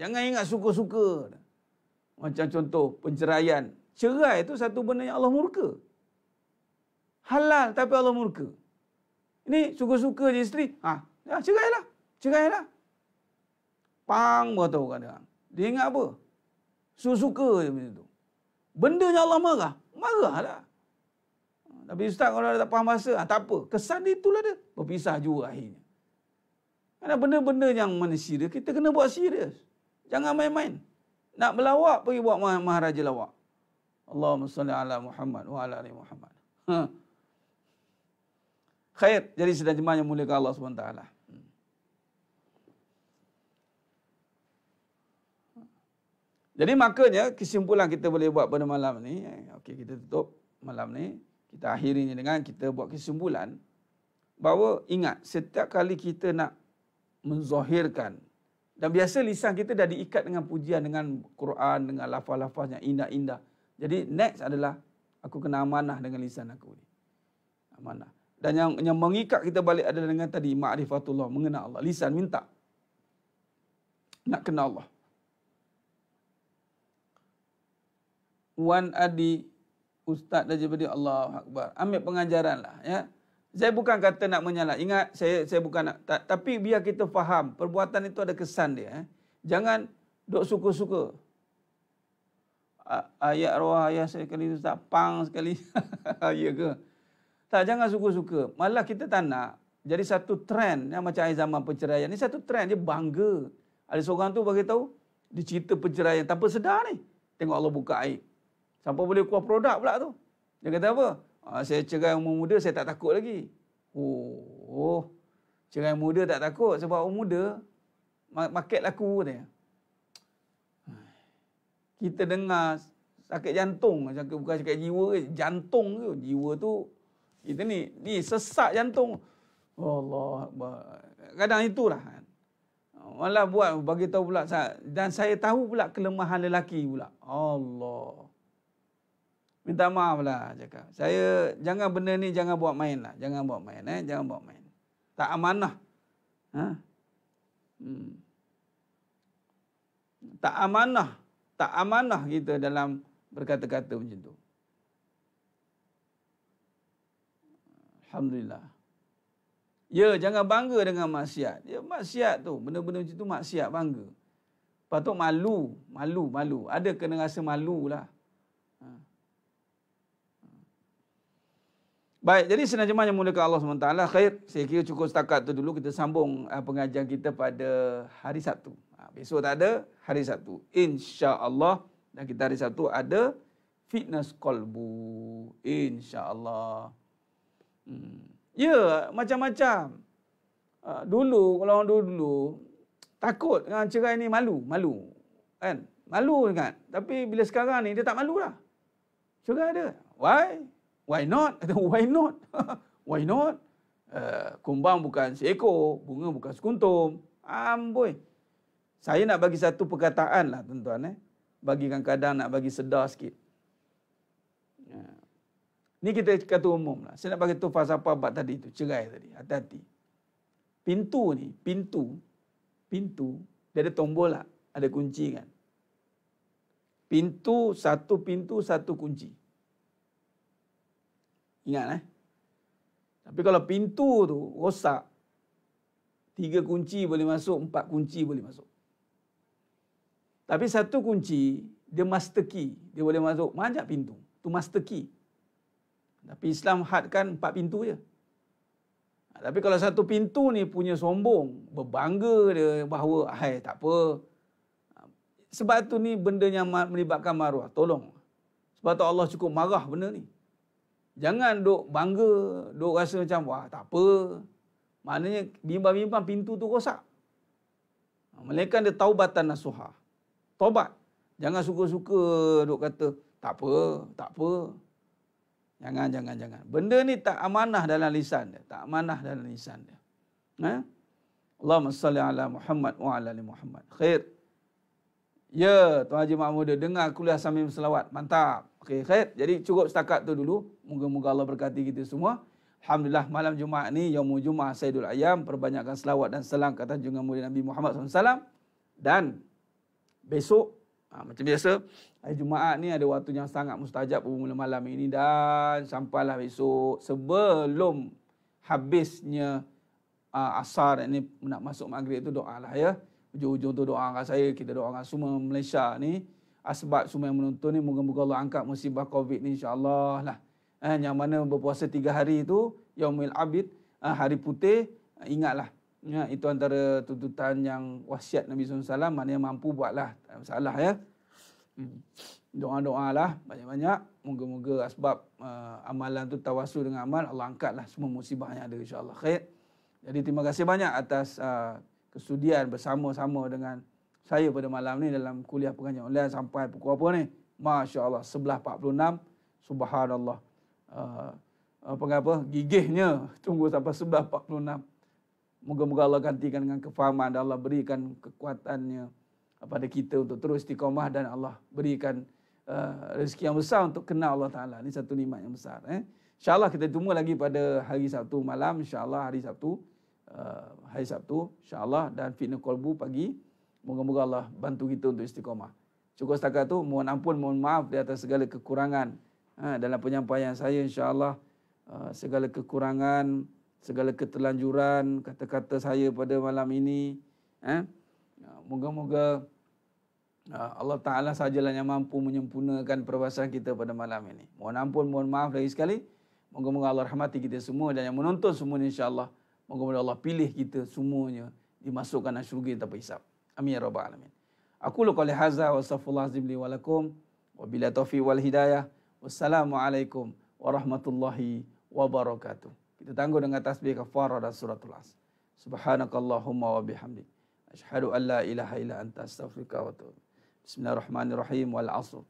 Jangan ingat suka-suka. Macam contoh penceraian. Cerai itu satu benda yang Allah murka. Halal tapi Allah murka. Ini suka-suka je isteri. Ha, ya, cerai lah. Cerai lah. Pang buat tahu kadang. Dia ingat apa? Suka-suka je macam tu. Benda yang Allah marah. lah. Tapi ustaz kalau tak faham bahasa, ha, tak apa. Kesan dia itulah dia. Berpisah juga akhirnya. Karena benda-benda yang mana serius, kita kena buat serius. Jangan main-main. Nak melawak, pergi buat mah maharaja lawak. Allahumma salli ala Muhammad wa ala alaihi Muhammad. Ha. Khair. Jadi sedang jemaah yang mulia Allah SWT. Jadi makanya kesimpulan kita boleh buat pada malam ni. Eh, okey, kita tutup malam ni kita akhiri ini dengan kita buat kesimpulan bahawa ingat setiap kali kita nak menzahirkan dan biasa lisan kita dah diikat dengan pujian dengan Quran dengan lafaz-lafaz yang indah-indah. Jadi next adalah aku kena amanah dengan lisan aku ni. Amanah. Dan yang yang mengikat kita balik adalah dengan tadi ma'rifatullah mengenal Allah. Lisan minta nak kenal Allah. Wan adi ustaz dah jadi Allahu akbar. Ambil lah. ya. Saya bukan kata nak menyalah. Ingat saya saya bukan nak tak, tapi biar kita faham perbuatan itu ada kesan dia eh. Jangan dok suka-suka. Ayat arwah ayah saya kali itu tak pang sekali. ya ke? Tak jangan suka-suka. Malah kita tak nak jadi satu trend yang macam air zaman perceraian. Ini satu trend dia bangga. Ada seorang tu bagi tahu dicerita perceraian tanpa sedar ni. Tengok Allah buka aib. Sampai boleh keluar produk pula tu. Dia kata apa? Ah, saya cerai umur muda, saya tak takut lagi. Oh, oh. cerai muda tak takut. Sebab umur muda, market laku katanya. Kita dengar sakit jantung. Bukan sakit jiwa ke, jantung tu Jiwa tu, kita ni, ni sesak jantung. Allah, kadang itulah. Kan. Malah buat, bagi tahu pula. Dan saya tahu pula kelemahan lelaki pula. Allah. Minta maaf lah cakap. Saya jangan benda ni jangan buat main lah. Jangan buat main eh. Jangan buat main. Tak amanah. Ha? Hmm. Tak amanah. Tak amanah kita dalam berkata-kata macam tu. Alhamdulillah. Ya, jangan bangga dengan maksiat. Ya, maksiat tu. Benda-benda macam tu maksiat bangga. Patut malu. Malu, malu. Ada kena rasa malu lah. Baik, jadi senajaman yang mulakan Allah SWT, khair. Saya kira cukup setakat tu dulu kita sambung uh, pengajian kita pada hari Sabtu. Ha, besok tak ada, hari Sabtu. Insya Allah. Dan kita hari Sabtu ada fitness kolbu. Insya Allah. Hmm. Ya, macam-macam. Uh, dulu, kalau orang dulu-dulu, takut dengan cerai ni malu. Malu. Kan? Malu kan? Tapi bila sekarang ni, dia tak malu lah. Cerai ada. Why? Why not? Kata, why not? why not? Uh, kumbang bukan seekor, bunga bukan sekuntum. Amboi. Saya nak bagi satu perkataan lah tuan-tuan. Eh. Bagi kadang-kadang nak bagi sedar sikit. Uh. Ni kita kata umum lah. Saya nak bagi tu fasa apa bab tadi tu. Cerai tadi. Hati-hati. Pintu ni, pintu. Pintu. Dia ada tombol lah. Ada kunci kan. Pintu, satu pintu, satu kunci. Ingat eh. Tapi kalau pintu tu rosak, tiga kunci boleh masuk, empat kunci boleh masuk. Tapi satu kunci, dia master key. Dia boleh masuk banyak pintu. Tu master key. Tapi Islam hadkan empat pintu je. Ha, tapi kalau satu pintu ni punya sombong, berbangga dia bahawa, hai tak apa. Ha, sebab tu ni benda yang melibatkan maruah. Tolong. Sebab tu Allah cukup marah benda ni. Jangan duk bangga, duk rasa macam, wah tak apa. Maknanya bimbang-bimbang pintu tu rosak. Melainkan dia taubatan nasuha. Taubat. Jangan suka-suka duk kata, tak apa, tak apa. Jangan, jangan, jangan. Benda ni tak amanah dalam lisan dia. Tak amanah dalam lisan dia. Ha? Allahumma salli ala Muhammad wa ala li Muhammad. Khair. Ya, Tuan Haji Mahmud, dengar kuliah sambil selawat. Mantap. Okey, khair. Jadi cukup setakat tu dulu. Moga-moga Allah berkati kita semua. Alhamdulillah malam Jumaat ni Yaumul Jumaat Sayyidul Ayam perbanyakkan selawat dan salam kata junjungan mulia Nabi Muhammad SAW dan besok ha, macam biasa hari Jumaat ni ada waktu yang sangat mustajab bermula malam ini dan sampailah besok sebelum habisnya uh, asar ni nak masuk maghrib tu doalah ya. Ujung-ujung tu doa kat saya, kita doa kat semua Malaysia ni asbab semua yang menonton ni moga-moga Allah angkat musibah COVID ni Allah lah. Eh, yang mana berpuasa tiga hari itu, Yaumil Abid, eh, hari putih, eh, ingatlah. Ya, itu antara tuntutan yang wasiat Nabi SAW, mana yang mampu buatlah. Tak ada masalah ya. Hmm. Doa-doa lah banyak-banyak. Moga-moga asbab uh, amalan tu tawasul dengan amal, Allah angkatlah semua musibah yang ada insyaAllah. Khair. Jadi terima kasih banyak atas uh, kesudian bersama-sama dengan saya pada malam ni dalam kuliah pengajian online sampai pukul apa ni? Masya Allah, 11.46, subhanallah. Uh, apa apa gigihnya tunggu sampai 11.46. Moga-moga Allah gantikan dengan kefahaman dan Allah berikan kekuatannya kepada kita untuk terus istiqamah dan Allah berikan uh, rezeki yang besar untuk kenal Allah Ta'ala. Ini satu nikmat yang besar. Eh? Allah kita jumpa lagi pada hari Sabtu malam. insya Allah hari Sabtu. Uh, hari Sabtu. insya Allah dan fitnah kolbu pagi. Moga-moga Allah bantu kita untuk istiqamah. Cukup setakat tu mohon ampun, mohon maaf di atas segala kekurangan ha, dalam penyampaian saya insya-Allah uh, segala kekurangan, segala ketelanjuran kata-kata saya pada malam ini. Eh? Moga-moga ha, Allah Ta'ala sajalah yang mampu menyempurnakan perbahasan kita pada malam ini. Mohon ampun, mohon maaf lagi sekali. Moga-moga Allah rahmati kita semua dan yang menonton semua ini insyaAllah. Moga-moga Allah pilih kita semuanya dimasukkan dalam syurga tanpa hisap. Amin ya rabbal alamin. Aku lu qali hadza wa safullah azim li wa lakum wa bila taufiq wal hidayah. Wassalamualaikum warahmatullahi wabarakatuh. Kita tangguh dengan tasbih kafarah dan suratul as. Subhanakallahumma wa bihamdik. Ashhadu an la ilaha illa anta astaghfiruka wa atubu. Bismillahirrahmanirrahim wal asr.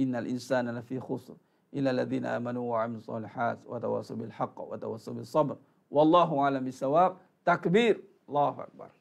Innal insana lafi khusr. Illa alladhina amanu wa amilus salihat, wa tawassaw bil haqq wa tawassaw bis sabr. Wallahu alam bisawab. Takbir. Allahu akbar.